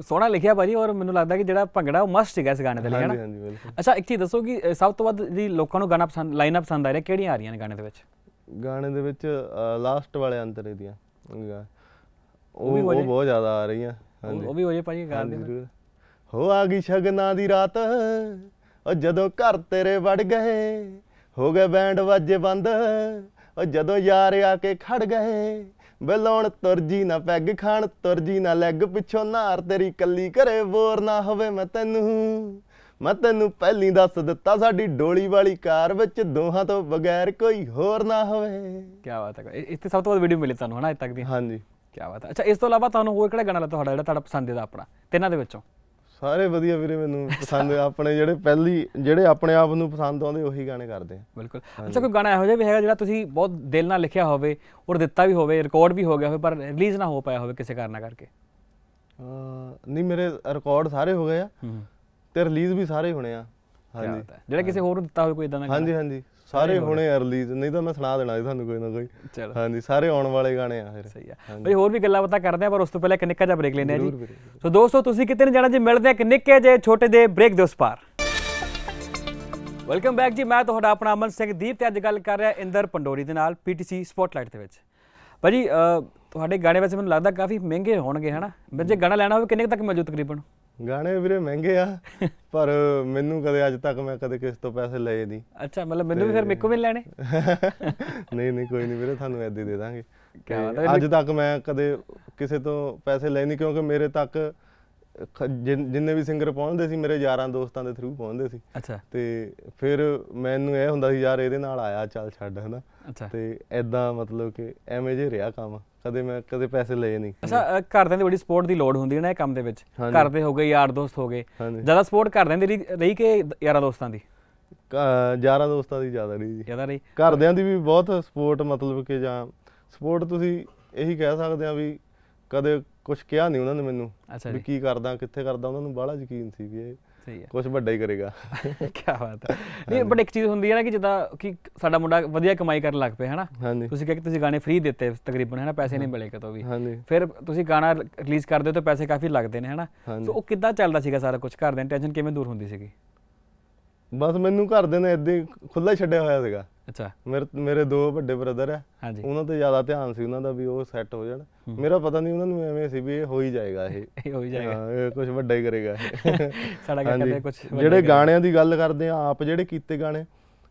ਸੋਹਣਾ ਲਿਖਿਆ ਭਾਜੀ ਔਰ ਮੈਨੂੰ ਲੱਗਦਾ ਕਿ ਜਿਹੜਾ ਭੰਗੜਾ ਉਹ ਮਸਟ ਹੈਗਾ ਇਸ ਗਾਣੇ ਦੇ ਲਈ ਲਿਖਣਾ ਅੱਛਾ ਇੱਕ ਚੀਜ਼ ਦੱਸੋ ਕਿ ਸਭ ਤੋਂ ਵੱਧ ਜਿਹੜੀ ਲੋਕਾਂ ਨੂੰ ਗਾਣਾ ਪਸੰਦ ਲਾਈਨ ਪਸੰਦ ਆ ਰਿਹਾ ਕਿਹੜੀਆਂ ਆ ਰਹੀਆਂ ਨੇ ਗਾਣੇ ਦੇ ਵਿੱਚ ਗਾਣੇ ਦੇ ਵਿੱਚ ਲਾਸਟ ਵਾਲੇ ਅੰਤਰੇ ਦੀਆਂ ਉਹ ਵੀ ਬਹੁਤ ਜ਼ਿਆਦਾ ਆ ਰਹੀਆਂ ਹਾਂਜੀ ਉਹ ਵੀ ਹੋ ਜੇ ਭਾਜੀ ਗਾ ਦੇ ਹੋ ਆ ਗਈ ਸ਼ਗਨਾਂ ਦੀ ਰਾਤ ਉਹ ਜਦੋਂ ਘਰ ਤੇਰੇ ਵੜ ਗਏ ਹੋ ਗਏ ਬੈਂਡ ਵਾਜੇ ਬੰਦ ਉਹ ਜਦੋਂ ਯਾਰ ਆ ਕੇ ਖੜ ਗਏ ਬਲੌਣ ਤੁਰਜੀ ਨਾ ਪੈਗ ਖਾਣ ਤੁਰਜੀ ਨਾ ਲੈਗ ਪਿੱਛੋਂ ਨਾਰ ਤੇਰੀ ਕੱਲੀ ਕਰੇ ਬੋਰ ਨਾ ਹੋਵੇ ਮੈਂ ਤੈਨੂੰ ਮੈਂ ਤੈਨੂੰ ਪਹਿਲੀ ਦੱਸ ਦਿੱਤਾ ਸਾਡੀ ਡੋਲੀ ਵਾਲੀ ਕਾਰ ਵਿੱਚ ਦੋਹਾਂ ਤੋਂ ਬਗੈਰ ਕੋਈ ਹੋਰ ਨਾ ਹੋਵੇ ਕੀ ਬਾਤ ਹੈ ਇੱਥੇ ਸਭ ਤੋਂ ਵੱਧ ਵੀਡੀਓ ਮਿਲੇ ਤੁਹਾਨੂੰ ਹਨਾ ਇੱਥੇ ਤੱਕ ਦੀ ਹਾਂਜੀ ਕੀ ਬਾਤ ਹੈ ਅੱਛਾ ਇਸ ਤੋਂ ਇਲਾਵਾ ਤੁਹਾਨੂੰ ਹੋਰ ਕਿਹੜਾ ਗਾਣਾ ਲੱਗਦਾ ਤੁਹਾਡਾ ਜਿਹੜਾ ਤੁਹਾਡਾ ਪਸੰਦੀਦਾ ਆਪਣਾ ਤਿੰਨਾਂ ਦੇ ਵਿੱਚੋਂ ਸਾਰੇ ਵਧੀਆ ਵੀਰੇ ਮੈਨੂੰ ਪਸੰਦ ਆਪਣੇ ਜਿਹੜੇ ਪਹਿਲੀ ਜਿਹੜੇ ਆਪਣੇ ਆਪ ਨੂੰ ਪਸੰਦ ਆਉਂਦੇ ਉਹੀ ਗਾਣੇ ਕਰਦੇ ਆ ਬਿਲਕੁਲ ਅੱਛਾ ਕੋਈ ਗਾਣਾ ਇਹੋ ਜਿਹਾ ਵੀ ਹੈਗਾ ਜਿਹੜਾ ਤੁਸੀਂ ਬਹੁਤ ਦਿਲ ਨਾਲ ਲਿਖਿਆ ਹੋਵੇ ਔਰ ਦਿੱਤਾ ਵੀ ਹੋਵੇ ਰਿਕਾਰਡ ਵੀ ਹੋ ਗਿਆ ਹੋਵੇ ਪਰ ਰਿਲੀਜ਼ ਨਾ ਹੋ ਪਾਇਆ ਹੋਵੇ ਕਿਸੇ ਕਾਰਨ ਕਰਕੇ ਨਹੀਂ ਮੇਰੇ ਰਿਕਾਰਡ ਸਾਰੇ ਹੋ ਗਏ ਆ ਤੇ ਰਿਲੀਜ਼ ਵੀ ਸਾਰੇ ਹੋਣੇ ਆ ਹਾਂਜੀ ਜਿਹੜਾ ਕਿਸੇ ਹੋਰ ਨੂੰ ਦਿੱਤਾ ਹੋਵੇ ਕੋਈ ਇਦਾਂ ਦਾ ਹਾਂਜੀ ਹਾਂਜੀ ਸਾਰੇ ਹੋਣੇ ਆ ਰਿਲੀਜ਼ ਨਹੀਂ ਤਾਂ ਮੈਂ ਸੁਣਾ ਦੇਣਾ ਜੀ ਤੁਹਾਨੂੰ ਕੋਈ ਨਾ ਕੋਈ ਹਾਂਜੀ ਸਾਰੇ ਆਉਣ ਵਾਲੇ ਗਾਣੇ ਆ ਫਿਰ ਸਹੀ ਆ ਬਈ ਹੋਰ ਵੀ ਗੱਲਾਂ ਬਾਤਾਂ ਕਰਦੇ ਆ ਪਰ ਉਸ ਤੋਂ ਪਹਿਲਾਂ ਇੱਕ ਨਿੱਕਾ ਜਿਹਾ ਬ੍ਰੇਕ ਲੈਣੇ ਆ ਜੀ ਸੋ ਦੋਸਤੋ ਤੁਸੀਂ ਕਿਤੇ ਨਾ ਜਾਣਾ ਜੇ ਮਿਲਦੇ ਆ ਕਿੰਨੇ ਨਿੱਕੇ ਜੇ ਛੋਟੇ ਦੇ ਬ੍ਰੇਕ ਦੇ ਉਸ ਪਾਰ ਵੈਲਕਮ ਬੈਕ ਜੀ ਮੈਂ ਤੁਹਾਡਾ ਆਪਣਾ ਅਮਨ ਸਿੰਘ ਦੀਪ ਤੇ ਅੱਜ ਗੱਲ ਕਰ ਰਿਹਾ ਇੰਦਰ ਪੰਡੋਰੀ ਦੇ ਨਾਲ ਪੀਟੀਸੀ ਸਪੌਟਲਾਈਟ ਦੇ ਵਿੱਚ ਭਾਜੀ ਤੁਹਾਡੇ ਗਾਣੇ ਵੈਸੇ ਮੈਨੂੰ ਲੱਗਦਾ ਕਾਫੀ ਮਹਿੰਗੇ ਹੋਣਗੇ ਹਨਾ ਜੇ ਗਾਣਾ ਲੈਣਾ ਹੋਵੇ ਕਿੰਨੇ ਤੱਕ ਮਿਲ ਜੂ ਤਕਰੀਬਨ ਗਾਣੇ ਵੀਰੇ ਮਹਿੰਗੇ ਆ ਪਰ ਮੈਨੂੰ ਕਦੇ ਅੱਜ ਤੱਕ ਮੈਂ ਕਦੇ ਕਿਸ ਤੋਂ ਪੈਸੇ ਲਏ ਨਹੀਂ ਅੱਛਾ ਮਤਲਬ ਮੈਨੂੰ ਵੀ ਫਿਰ ਮੇਕੋ ਵੀ ਲੈਣੇ ਨਹੀਂ ਨਹੀਂ ਕੋਈ ਨਹੀਂ ਵੀਰੇ ਤੁਹਾਨੂੰ ਐਦੇ ਦੇ ਦਾਂਗੇ ਅੱਜ ਤੱਕ ਮੈਂ ਕਦੇ ਕਿਸੇ ਤੋਂ ਪੈਸੇ ਲਏ ਨਹੀਂ ਕਿਉਂਕਿ ਮੇਰੇ ਤੱਕ ਜਿੰਨੇ ਵੀ ਸਿੰਗਰ ਪਹੁੰਚਦੇ ਸੀ ਮੇਰੇ ਯਾਰਾਂ ਦੋਸਤਾਂ ਦੇ ਥਰੂ ਪਹੁੰਚਦੇ ਸੀ ਅੱਛਾ ਤੇ ਫਿਰ ਮੈਨੂੰ ਇਹ ਹੁੰਦਾ ਸੀ ਯਾਰ ਇਹਦੇ ਨਾਲ ਆਇਆ ਚੱਲ ਛੱਡ ਹਨਾ ਤੇ ਐਦਾਂ ਮਤਲਬ ਕਿ ਐਵੇਂ ਜੇ ਰਿਹਾ ਕੰਮ ਕਦੇ ਮੈਂ ਕਦੇ ਪੈਸੇ ਲਏ ਨਹੀਂ ਅੱਛਾ ਕਰਦਿਆਂ ਦੀ ਬੜੀ ਸਪੋਰਟ ਦੀ ਲੋੜ ਹੁੰਦੀ ਹੈ ਨਾ ਇਹ ਕੰਮ ਦੇ ਵਿੱਚ ਕਰਦੇ ਹੋਗੇ ਹੋ ਗਏ ਯਾਰ ਦੋਸਤ ਹੋ ਗਏ ਜ਼ਿਆਦਾ ਸਪੋਰਟ ਕਰਦਿਆਂ ਦੀ ਰਹੀ ਕਿ ਯਾਰਾਂ ਦੋਸਤਾਂ ਦੀ ਯਾਰਾਂ ਦੋਸਤਾਂ ਦੀ ਜ਼ਿਆਦਾ ਨਹੀਂ ਜੀ ਜ਼ਿਆਦਾ ਨਹੀਂ ਕਰਦਿਆਂ ਦੀ ਵੀ ਬਹੁਤ ਸਪੋਰਟ ਮਤਲਬ ਕਿ ਜਾਂ ਸਪੋਰਟ ਤੁਸੀਂ ਇਹੀ ਕਹਿ ਸਕਦੇ ਆ ਵੀ ਕਦੇ ਕੁਝ ਕਿਹਾ ਨਹੀਂ ਉਹਨਾਂ ਨੇ ਮੈਨੂੰ ਵੀ ਕੀ ਕਰਦਾ ਕਿੱਥੇ ਕਰਦਾ ਉਹਨਾਂ ਨੂੰ ਬਾਹਲਾ ਯਕੀਨ ਸੀ ਵੀ ਇਹ ਕੁਝ ਵੱਡਾ ਹੀ ਕਰੇਗਾ ਕੀ ਬਾਤ ਹੈ ਨਹੀਂ ਬਟ ਇੱਕ ਚੀਜ਼ ਹੁੰਦੀ ਹੈ ਨਾ ਕਿ ਜਿੱਦਾਂ ਕਿ ਸਾਡਾ ਮੁੰਡਾ ਵਧੀਆ ਕਮਾਈ ਕਰਨ ਲੱਗ ਪਿਆ ਹੈ ਨਾ ਤੁਸੀਂ ਕਿਹਾ ਕਿ ਤੁਸੀਂ ਗਾਣੇ ਫ੍ਰੀ ਦਿੱਤੇ ਤਕਰੀਬਨ ਨਾ ਪੈਸੇ ਨਹੀਂ ਮਿਲੇ ਕਿਤੋਂ ਵੀ ਫਿਰ ਤੁਸੀਂ ਗਾਣਾ ਰਿਲੀਜ਼ ਕਰਦੇ ਹੋ ਤਾਂ ਪੈਸੇ ਕਾਫੀ ਲੱਗਦੇ ਨੇ ਹੈ ਨਾ ਸੋ ਉਹ ਕਿੱਦਾਂ ਚੱਲਦਾ ਸੀਗਾ ਸਾਰਾ ਕੁਝ ਕਰਦੇ ਨੇ ਟੈਨਸ਼ਨ ਕਿਵੇਂ ਦੂਰ ਹੁੰਦੀ ਸੀਗੀ ਬਸ ਮੈਨੂੰ ਘਰ ਦੇ ਨੇ ਇਦਾਂ ਖੁੱਲਾ ਛੱਡਿਆ ਹੋਇਆ ਸੀਗਾ ਅੱਛਾ ਮੇਰੇ ਮੇਰੇ ਦੋ ਵੱਡੇ ਬ੍ਰਦਰ ਆ ਉਹਨਾਂ ਤੇ ਜ਼ਿਆਦਾ ਧਿਆਨ ਸੀ ਉਹਨਾਂ ਦਾ ਵੀ ਉਹ ਸੈੱਟ ਹੋ ਜਾਣ ਮੇਰਾ ਪਤਾ ਨਹੀਂ ਉਹਨਾਂ ਨੂੰ ਐਵੇਂ ਸੀ ਵੀ ਇਹ ਹੋ ਹੀ ਜਾਏਗਾ ਇਹ ਇਹ ਹੋ ਹੀ ਜਾਏਗਾ ਕੁਝ ਵੱਡਾ ਹੀ ਕਰੇਗਾ ਸਾਡਾ ਕਰਦੇ ਕੁਝ ਜਿਹੜੇ ਗਾਣਿਆਂ ਦੀ ਗੱਲ ਕਰਦੇ ਆ ਆਪ ਜਿਹੜੇ ਕੀਤੇ ਗਾਣੇ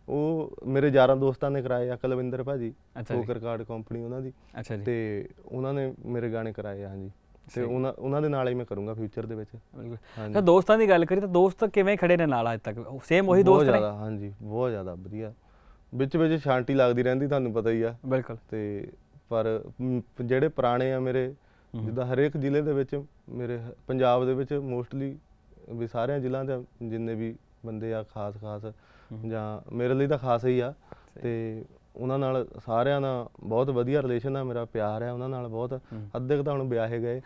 ਉਹ ਮੇਰੇ ਯਾਰਾਂ ਦੋਸਤਾਂ ਨੇ ਕਰਾਏ ਆ ਕਲਵਿੰਦਰ ਭਾਜੀ ਕੋਕਰ ਕਾਰਡ ਕੰਪਨੀ ਉਹਨਾਂ ਦੀ ਅੱਛਾ ਤੇ ਉਹਨਾਂ ਨੇ ਮੇਰੇ ਗਾਣੇ ਕਰਾਏ ਆ ਹਾਂਜੀ ਤੇ ਉਹਨਾਂ ਉਹਨਾਂ ਦੇ ਨਾਲ ਹੀ ਮੈਂ ਕਰੂੰਗਾ ਫਿਊਚਰ ਦੇ ਵਿੱਚ ਬਿਲਕੁਲ ਤਾਂ ਦੋਸਤਾਂ ਦੀ ਗੱਲ ਕਰੀ ਤਾਂ ਦੋਸਤ ਕਿਵੇਂ ਖੜੇ ਨੇ ਨਾਲ ਅੱਜ ਤੱਕ ਸੇਮ ਉਹੀ ਦੋਸਤ ਨੇ ਹਾਂਜੀ ਬਹੁਤ ਜ਼ਿਆਦਾ ਵਧੀਆ ਵਿੱਚ ਵਿੱਚ ਸ਼ਾਂਤੀ ਲੱਗਦੀ ਰਹਿੰਦੀ ਤੁਹਾਨੂੰ ਪਤਾ ਹੀ ਆ ਬਿਲਕੁਲ ਤੇ ਪਰ ਜਿਹੜੇ ਪੁਰਾਣੇ ਆ ਮੇਰੇ ਜਿੱਦਾਂ ਹਰੇਕ ਜ਼ਿਲ੍ਹੇ ਦੇ ਵਿੱਚ ਮੇਰੇ ਪੰਜਾਬ ਦੇ ਵਿੱਚ ਮੋਸਟਲੀ ਵੀ ਸਾਰਿਆਂ ਜ਼ਿਲ੍ਹਿਆਂ ਦੇ ਜਿੰਨੇ ਵੀ ਬੰਦੇ ਆ ਖਾਸ ਖਾਸ ਜਾਂ ਮੇਰੇ ਲਈ ਤਾਂ ਖਾਸ ਹੀ ਆ ਤੇ ਉਹਨਾਂ ਨਾਲ ਸਾਰਿਆਂ ਨਾਲ ਬਹੁਤ ਵਧੀਆ ਰਿਲੇਸ਼ਨ ਆ ਮੇਰਾ ਪਿਆਰ ਆ ਉਹਨਾਂ ਨਾਲ ਬਹੁਤ ਅੱਧੇ ਤਾਂ ਹੁਣ ਵਿਆਹੇ ਗਏ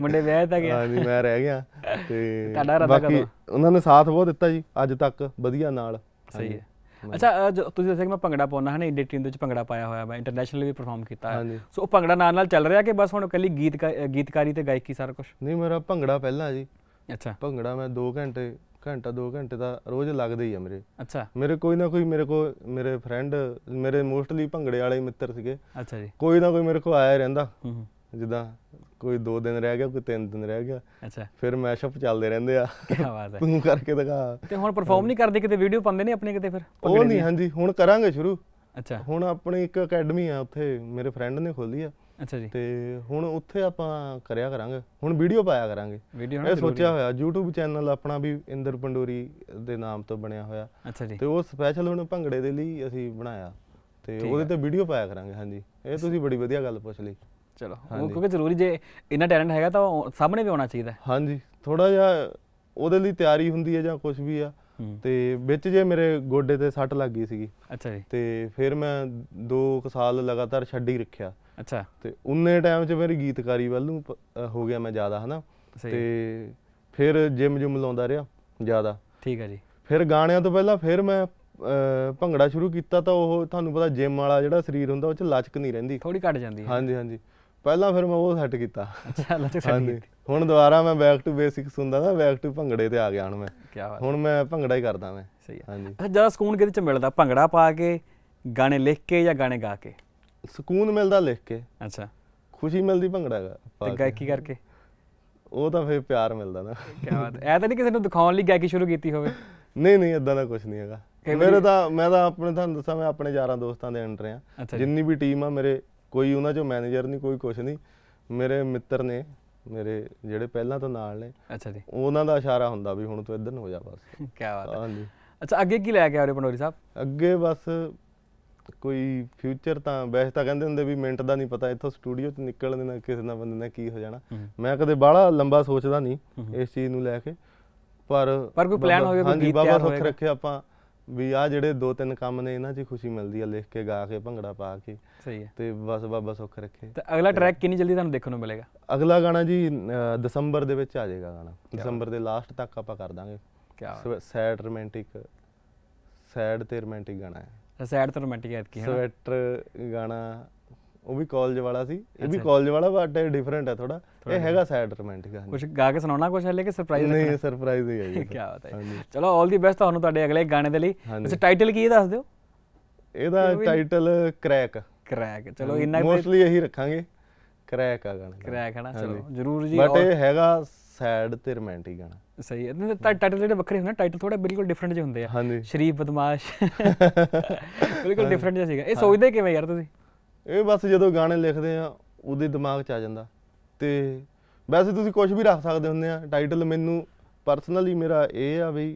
ਮੁੰਡੇ ਵਿਆਹ ਤਾਂ ਗਿਆ ਹਾਂਜੀ ਮੈਂ ਰਹਿ ਗਿਆ ਤੇ ਬਾਕੀ ਉਹਨਾਂ ਨੇ ਸਾਥ ਬਹੁਤ ਦਿੱਤਾ ਜੀ ਅੱਜ ਤੱਕ ਵਧੀਆ ਨਾਲ ਸਹੀ ਹੈ ਅੱਛਾ ਤੁਸੀਂ ਦੱਸਿਆ ਕਿ ਮੈਂ ਭੰਗੜਾ ਪਾਉਣਾ ਨਾ ਇੰਡੀਆ ਟੀਮ ਦੇ ਵਿੱਚ ਭੰਗੜਾ ਪਾਇਆ ਹੋਇਆ ਮੈਂ ਇੰਟਰਨੈਸ਼ਨਲ ਵੀ ਪਰਫਾਰਮ ਕੀਤਾ ਹੈ ਸੋ ਉਹ ਭੰਗੜਾ ਨਾਲ ਨਾਲ ਚੱਲ ਰਿਹਾ ਕਿ ਬਸ ਹੁਣ ਇਕੱਲੀ ਗੀਤ ਗੀਤਕਾਰੀ ਤੇ ਗਾਇਕੀ ਸਾਰਾ ਕੁਝ ਨਹੀਂ ਮੇਰਾ ਭੰਗੜਾ ਪਹਿਲਾਂ ਜੀ ਅੱਛਾ ਭੰਗੜਾ ਮੈਂ 2 ਘੰਟੇ ਘੰਟਾ 2 ਘੰਟੇ ਦਾ ਰੋਜ਼ ਲੱਗਦਾ ਹੀ ਆ ਮੇਰੇ ਅੱਛਾ ਮੇਰੇ ਕੋਈ ਨਾ ਕੋਈ ਮੇਰੇ ਕੋ ਮੇਰੇ ਫਰੈਂਡ ਮੇਰੇ ਮੋਸਟਲੀ ਭੰਗੜੇ ਵਾਲੇ ਮਿੱਤਰ ਸੀਗੇ ਅੱਛਾ ਜੀ ਕੋਈ ਨਾ ਕੋਈ ਮੇਰੇ ਕੋ ਆਇਆ ਰਹਿੰਦਾ ਜਿੱਦਾਂ ਕੋਈ 2 ਦਿਨ ਰਹਿ ਗਿਆ ਕੋਈ 3 ਦਿਨ ਰਹਿ ਗਿਆ ਅੱਛਾ ਫਿਰ ਮੈਸ਼ਅਪ ਚੱਲਦੇ ਰਹਿੰਦੇ ਆ ਕੀ ਬਾਤ ਹੈ ਤੂੰ ਕਰਕੇ ਦਿਖਾ ਤੇ ਹੁਣ ਪਰਫਾਰਮ ਨਹੀਂ ਕਰਦੇ ਕਿਤੇ ਵੀਡੀਓ ਪਾਉਂਦੇ ਨੇ ਆਪਣੇ ਕਿਤੇ ਫਿਰ ਉਹ ਨਹੀਂ ਹਾਂਜੀ ਹੁਣ ਕਰਾਂਗੇ ਸ਼ੁਰੂ ਅੱਛਾ ਹੁਣ ਆਪਣੀ ਇੱਕ ਅਕੈਡਮੀ ਆ ਉੱਥੇ ਮੇਰੇ ਫਰੈਂਡ ਨੇ ਖੋਲੀ ਆ ਅੱਛਾ ਜੀ ਤੇ ਹੁਣ ਉੱਥੇ ਆਪਾਂ ਕਰਿਆ ਕਰਾਂਗੇ ਹੁਣ ਵੀਡੀਓ ਪਾਇਆ ਕਰਾਂਗੇ ਇਹ ਸੋਚਿਆ ਹੋਇਆ YouTube ਚੈਨਲ ਆਪਣਾ ਵੀ ਇੰਦਰ ਪੰਡੋਰੀ ਦੇ ਨਾਮ ਤੋਂ ਬਣਿਆ ਹੋਇਆ ਅੱਛਾ ਜੀ ਤੇ ਉਹ ਸਪੈਸ਼ਲ ਹੁਣ ਭੰਗੜੇ ਦੇ ਲਈ ਅਸੀਂ ਬਣਾਇਆ ਤੇ ਉਹਦੇ ਤੇ ਵੀਡੀਓ ਪਾਇਆ ਕਰਾਂਗੇ ਹਾਂਜੀ ਇਹ ਤੁਸੀਂ ਬੜੀ ਵਧੀਆ ਗੱਲ ਪੁੱਛ ਲਈ ਚਲੋ ਕਿਉਂਕਿ ਜ਼ਰੂਰੀ ਜੇ ਇੰਨਾ ਟੈਲੈਂਟ ਹੈਗਾ ਤਾਂ ਸਾਹਮਣੇ ਵੀ ਆਉਣਾ ਚਾਹੀਦਾ ਹਾਂਜੀ ਥੋੜਾ ਜਿਹਾ ਉਹਦੇ ਲਈ ਤਿਆਰੀ ਹੁੰਦੀ ਹੈ ਜਾਂ ਕੁਝ ਵੀ ਆ ਤੇ ਵਿੱਚ ਜੇ ਮੇਰੇ ਗੋਡੇ ਤੇ ਸੱਟ ਲੱਗ ਗਈ ਸੀਗੀ ਅੱਛਾ ਜੀ ਤੇ ਫਿਰ ਮੈਂ 2 ਸਾਲ ਲਗਾਤਾਰ ਛੱਡੀ ਰੱਖਿਆ ਅੱਛਾ ਤੇ ਉਨੇ ਟਾਈਮ 'ਚ ਮੇਰੀ ਗੀਤਕਾਰੀ ਵੱਲ ਨੂੰ ਹੋ ਗਿਆ ਮੈਂ ਜ਼ਿਆਦਾ ਹਨਾ ਤੇ ਫਿਰ ਜਿਮ ਜੁਮ ਲਾਉਂਦਾ ਰਿਹਾ ਜ਼ਿਆਦਾ ਠੀਕ ਹੈ ਜੀ ਫਿਰ ਗਾਣਿਆਂ ਤੋਂ ਪਹਿਲਾਂ ਫਿਰ ਮੈਂ ਭੰਗੜਾ ਸ਼ੁਰੂ ਕੀਤਾ ਤਾਂ ਉਹ ਤੁਹਾਨੂੰ ਪਤਾ ਜਿਮ ਵਾਲਾ ਜਿਹੜਾ ਸਰੀਰ ਹੁੰਦਾ ਉਹ 'ਚ ਲਚਕ ਨਹੀਂ ਰਹਿੰਦੀ ਥੋੜੀ ਘਟ ਜਾਂਦੀ ਹੈ ਹਾਂਜੀ ਹਾਂਜੀ ਪਹਿਲਾਂ ਫਿਰ ਮੈਂ ਉਹ ਸੈੱਟ ਕੀਤਾ ਅੱਛਾ ਲਚਕ ਸੈੱਟ ਕੀਤੀ ਹੁਣ ਦੁਬਾਰਾ ਮੈਂ ਬੈਕ ਟੂ ਬੇਸਿਕਸ ਹੁੰਦਾ ਨਾ ਬੈਕ ਟੂ ਭੰਗੜੇ ਤੇ ਆ ਗਿਆ ਹੁਣ ਮੈਂ ਕੀ ਬਾਤ ਹੁਣ ਮੈਂ ਭੰਗੜਾ ਹੀ ਕਰਦਾ ਮੈਂ ਸਹੀ ਹਾਂਜੀ ਅੱਛਾ ਜਿਆਦਾ ਸਕੂਨ ਕਿਹਦੇ 'ਚ ਮਿਲਦਾ ਭੰਗੜਾ ਪਾ ਕੇ ਗਾਣੇ ਲਿਖ ਕੇ ਜਾਂ ਗਾਣੇ ਗਾ ਕੇ ਸਕੂਨ ਮਿਲਦਾ ਲਿਖ ਕੇ ਅੱਛਾ ਖੁਸ਼ੀ ਮਿਲਦੀ ਭੰਗੜਾ ਦਾ ਤੇ ਗਾਇਕੀ ਕਰਕੇ ਉਹ ਤਾਂ ਫੇਰ ਪਿਆਰ ਮਿਲਦਾ ਨਾ ਕੀ ਬਾਤ ਐ ਤਾਂ ਨਹੀਂ ਕਿਸੇ ਨੂੰ ਦਿਖਾਉਣ ਲਈ ਗਾਇਕੀ ਸ਼ੁਰੂ ਕੀਤੀ ਹੋਵੇ ਨਹੀਂ ਨਹੀਂ ਇਦਾਂ ਦਾ ਕੁਝ ਨਹੀਂ ਹੈਗਾ ਮੇਰੇ ਤਾਂ ਮੈਂ ਤਾਂ ਆਪਣੇ ਤੁਹਾਨੂੰ ਦੱਸਾਂ ਮੈਂ ਆਪਣੇ ਯਾਰਾਂ ਦੋਸਤਾਂ ਦੇ ਅੰਡਰ ਆ ਜਿੰਨੀ ਵੀ ਟੀਮ ਆ ਮੇਰੇ ਕੋਈ ਉਹਨਾਂ ਚੋਂ ਮੈਨੇਜਰ ਨਹੀਂ ਕੋਈ ਕੁਝ ਨਹੀਂ ਮੇਰੇ ਮਿੱਤਰ ਨੇ ਮੇਰੇ ਜਿਹੜੇ ਪਹਿਲਾਂ ਤੋਂ ਨਾਲ ਨੇ ਅੱਛਾ ਜੀ ਉਹਨਾਂ ਦਾ ਇਸ਼ਾਰਾ ਹੁੰਦਾ ਵੀ ਹੁਣ ਤੂੰ ਇੱਧਰ ਨੂੰ ਹੋ ਜਾ ਬਸ ਕੀ ਬਾਤ ਹੈ ਹਾਂਜੀ ਅੱਛਾ ਅੱਗੇ ਕੀ ਲੈ ਕੇ ਆ ਰਹੇ ਪੰਡੋਰੀ ਸਾਹਿਬ ਅੱਗੇ ਬਸ ਕੋਈ ਫਿਊਚਰ ਤਾਂ ਵੈਸੇ ਤਾਂ ਕਹਿੰਦੇ ਹੁੰਦੇ ਵੀ ਮਿੰਟ ਦਾ ਨਹੀਂ ਪਤਾ ਇੱਥੋਂ ਸਟੂਡੀਓ ਚ ਨਿਕਲਣ ਨਾਲ ਕਿਸੇ ਨਾ ਬੰਦੇ ਨਾਲ ਕੀ ਹੋ ਜਾਣਾ ਮੈਂ ਕਦੇ ਬਾਹਲਾ ਲੰਬਾ ਸੋਚਦਾ ਨਹੀਂ ਇਸ ਚੀਜ਼ ਨੂੰ ਲੈ ਕੇ ਪਰ ਪਰ ਕੋਈ ਪਲਾਨ ਹੋਵੇ ਕੋਈ ਗੀਤ ਬਾਬਾ ਸੁੱਖ ਰੱਖੇ ਆਪਾਂ ਵੀ ਆ ਜਿਹੜੇ ਦੋ ਤਿੰਨ ਕੰਮ ਨੇ ਇਹਨਾਂ 'ਚ ਖੁਸ਼ੀ ਮਿਲਦੀ ਆ ਲਿਖ ਕੇ ਗਾ ਕੇ ਭੰਗੜਾ ਪਾ ਕੇ ਸਹੀ ਹੈ ਤੇ ਬਸ ਬਾਬਾ ਸੁੱਖ ਰੱਖੇ ਤੇ ਅਗਲਾ ਟਰੈਕ ਕਿੰਨੀ ਜਲਦੀ ਤੁਹਾਨੂੰ ਦੇਖਣ ਨੂੰ ਮਿਲੇਗਾ ਅਗਲਾ ਗਾਣਾ ਜੀ ਦਸੰਬਰ ਦੇ ਵਿੱਚ ਆ ਜਾਏਗਾ ਗਾਣਾ ਦਸੰਬਰ ਦੇ ਲਾਸਟ ਤੱਕ ਆਪਾਂ ਕਰ ਦਾਂਗੇ ਕੀ ਸੈਡ ਰੋਮਾਂਟਿਕ ਸੈਡ ਤੇ ਰੋਮਾਂਟਿਕ ਗਾਣਾ ਹੈ ਸੈਡ ਤੋਂ ਰੋਮਾਂਟਿਕ ਐਤਕੀ ਹੈ ਸਵੈਟਰ ਗਾਣਾ ਉਹ ਵੀ ਕਾਲਜ ਵਾਲਾ ਸੀ ਇਹ ਵੀ ਕਾਲਜ ਵਾਲਾ ਬਟ ਡਿਫਰੈਂਟ ਹੈ ਥੋੜਾ ਇਹ ਹੈਗਾ ਸੈਡ ਰੋਮਾਂਟਿਕ ਗਾਣਾ ਕੁਝ ਗਾ ਕੇ ਸੁਣਾਉਣਾ ਕੁਝ ਹਲੇ ਕਿ ਸਰਪ੍ਰਾਈਜ਼ ਨਹੀਂ ਸਰਪ੍ਰਾਈਜ਼ ਹੀ ਹੈ ਜੀ ਕੀ ਬਾਤ ਹੈ ਚਲੋ 올 ਦੀ ਬੈਸਟ ਤੁਹਾਨੂੰ ਤੁਹਾਡੇ ਅਗਲੇ ਗਾਣੇ ਦੇ ਲਈ ਤੁਸੀਂ ਟਾਈਟਲ ਕੀ ਦੱਸ ਦਿਓ ਇਹਦਾ ਟਾਈਟਲ ਕ੍ਰੈਕ ਕ੍ਰੈਕ ਚਲੋ ਇੰਨਾ ਮੋਸਟਲੀ ਇਹੀ ਰੱਖਾਂਗੇ ਕ੍ਰੈਕ ਆ ਗਾਣਾ ਕ੍ਰੈਕ ਹੈ ਨਾ ਚਲੋ ਜਰੂਰ ਜੀ ਬਟ ਇਹ ਹੈਗਾ ਸੈਡ ਤੇ ਰੋਮਾਂਟਿਕ ਗਾਣਾ ਸਹੀ ਹੈ ਟਾਈਟਲ ਜਿਹੜੇ ਵੱਖਰੇ ਹੁੰਦੇ ਨੇ ਟਾਈਟਲ ਥੋੜਾ ਬਿਲਕੁਲ ਡਿਫਰੈਂਟ ਜਿਹੇ ਹੁੰਦੇ ਆ ਸ਼ਰੀਫ ਬਦਮਾਸ਼ ਬਿਲਕੁਲ ਡਿਫਰੈਂਟ ਜਿਹਾ ਸੀਗਾ ਇਹ ਸੋਚਦੇ ਕਿਵੇਂ ਯਾਰ ਤੁਸੀਂ ਇਹ ਬਸ ਜਦੋਂ ਗਾਣੇ ਲਿਖਦੇ ਆ ਉਹਦੇ ਦਿਮਾਗ 'ਚ ਆ ਜਾਂਦਾ ਤੇ ਵੈਸੇ ਤੁਸੀਂ ਕੁਝ ਵੀ ਰੱਖ ਸਕਦੇ ਹੁੰਦੇ ਆ ਟਾਈਟਲ ਮੈਨੂੰ ਪਰਸਨਲੀ ਮੇਰਾ ਇਹ ਆ ਵੀ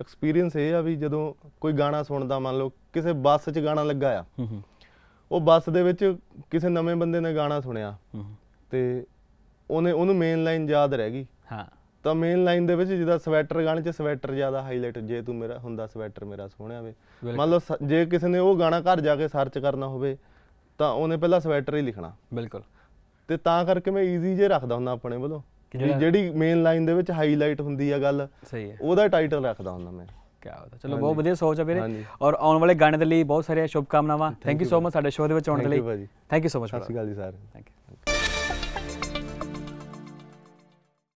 ਐਕਸਪੀਰੀਅੰਸ ਇਹ ਆ ਵੀ ਜਦੋਂ ਕੋਈ ਗਾਣਾ ਸੁਣਦਾ ਮੰਨ ਲਓ ਕਿਸੇ ਬੱਸ 'ਚ ਗਾਣਾ ਲੱਗਾ ਆ ਉਹ ਬੱਸ ਦੇ ਵਿੱਚ ਕਿਸੇ ਨਵੇਂ ਬੰਦੇ ਨੇ ਗਾਣਾ ਸੁਣਿਆ ਤੇ ਉਹਨੇ ਉਹਨੂੰ ਮੇਨ ਲਾਈਨ ਯਾਦ ਰਹਿ ਗਈ ਹਾਂ ਤਾਂ ਮੇਨ ਲਾਈਨ ਦੇ ਵਿੱਚ ਜਿਹਦਾ ਸਵੈਟਰ ਗਾਣੇ 'ਚ ਸਵੈਟਰ ਜ਼ਿਆਦਾ ਹਾਈਲਾਈਟ ਜੇ ਤੂੰ ਮੇਰਾ ਹੁੰਦਾ ਸਵੈਟਰ ਮੇਰਾ ਸੋਹਣਿਆ ਵੇ ਮੰਨ ਲਓ ਜੇ ਕਿਸੇ ਨੇ ਉਹ ਗਾਣਾ ਘਰ ਜਾ ਕੇ ਸਰਚ ਕਰਨਾ ਹੋਵੇ ਤਾਂ ਉਹਨੇ ਪਹਿਲਾਂ ਸਵੈਟਰ ਹੀ ਲਿਖਣਾ ਬਿਲਕੁਲ ਤੇ ਤਾਂ ਕਰਕੇ ਮੈਂ ਈਜ਼ੀ ਜੇ ਰੱਖਦਾ ਹੁੰਦਾ ਆਪਣੇ ਵੱਲੋਂ ਜਿਹੜੀ ਮੇਨ ਲਾਈਨ ਦੇ ਵਿੱਚ ਹਾਈਲਾਈਟ ਹੁੰਦੀ ਆ ਗੱਲ ਸਹੀ ਹੈ ਉਹਦਾ ਟਾਈਟਲ ਰੱਖਦਾ ਹੁੰਦਾ ਮੈਂ ਕਿਆ ਹੋਦਾ ਚਲੋ ਬਹੁਤ ਵਧੀਆ ਸੋਚ ਆ ਵੀਰੇ ਔਰ ਆਉਣ ਵਾਲੇ ਗਾਣੇ ਦੇ ਲਈ ਬਹੁਤ ਸ਼ੁਭ ਸ਼ੁਭਕਾਮਨਾਵਾਂ ਥੈਂਕ ਯੂ ਸੋ ਮਚ ਸਾਡੇ ਸ਼ੋਅ ਦੇ ਵਿੱਚ ਆਉਣ ਦੇ ਲਈ ਥੈਂਕ ਯੂ ਸੋ ਮਚ ਸਤਿ ਸ਼੍ਰੀ ਅਕਾਲ ਜੀ ਸਰ ਥੈਂਕ ਯੂ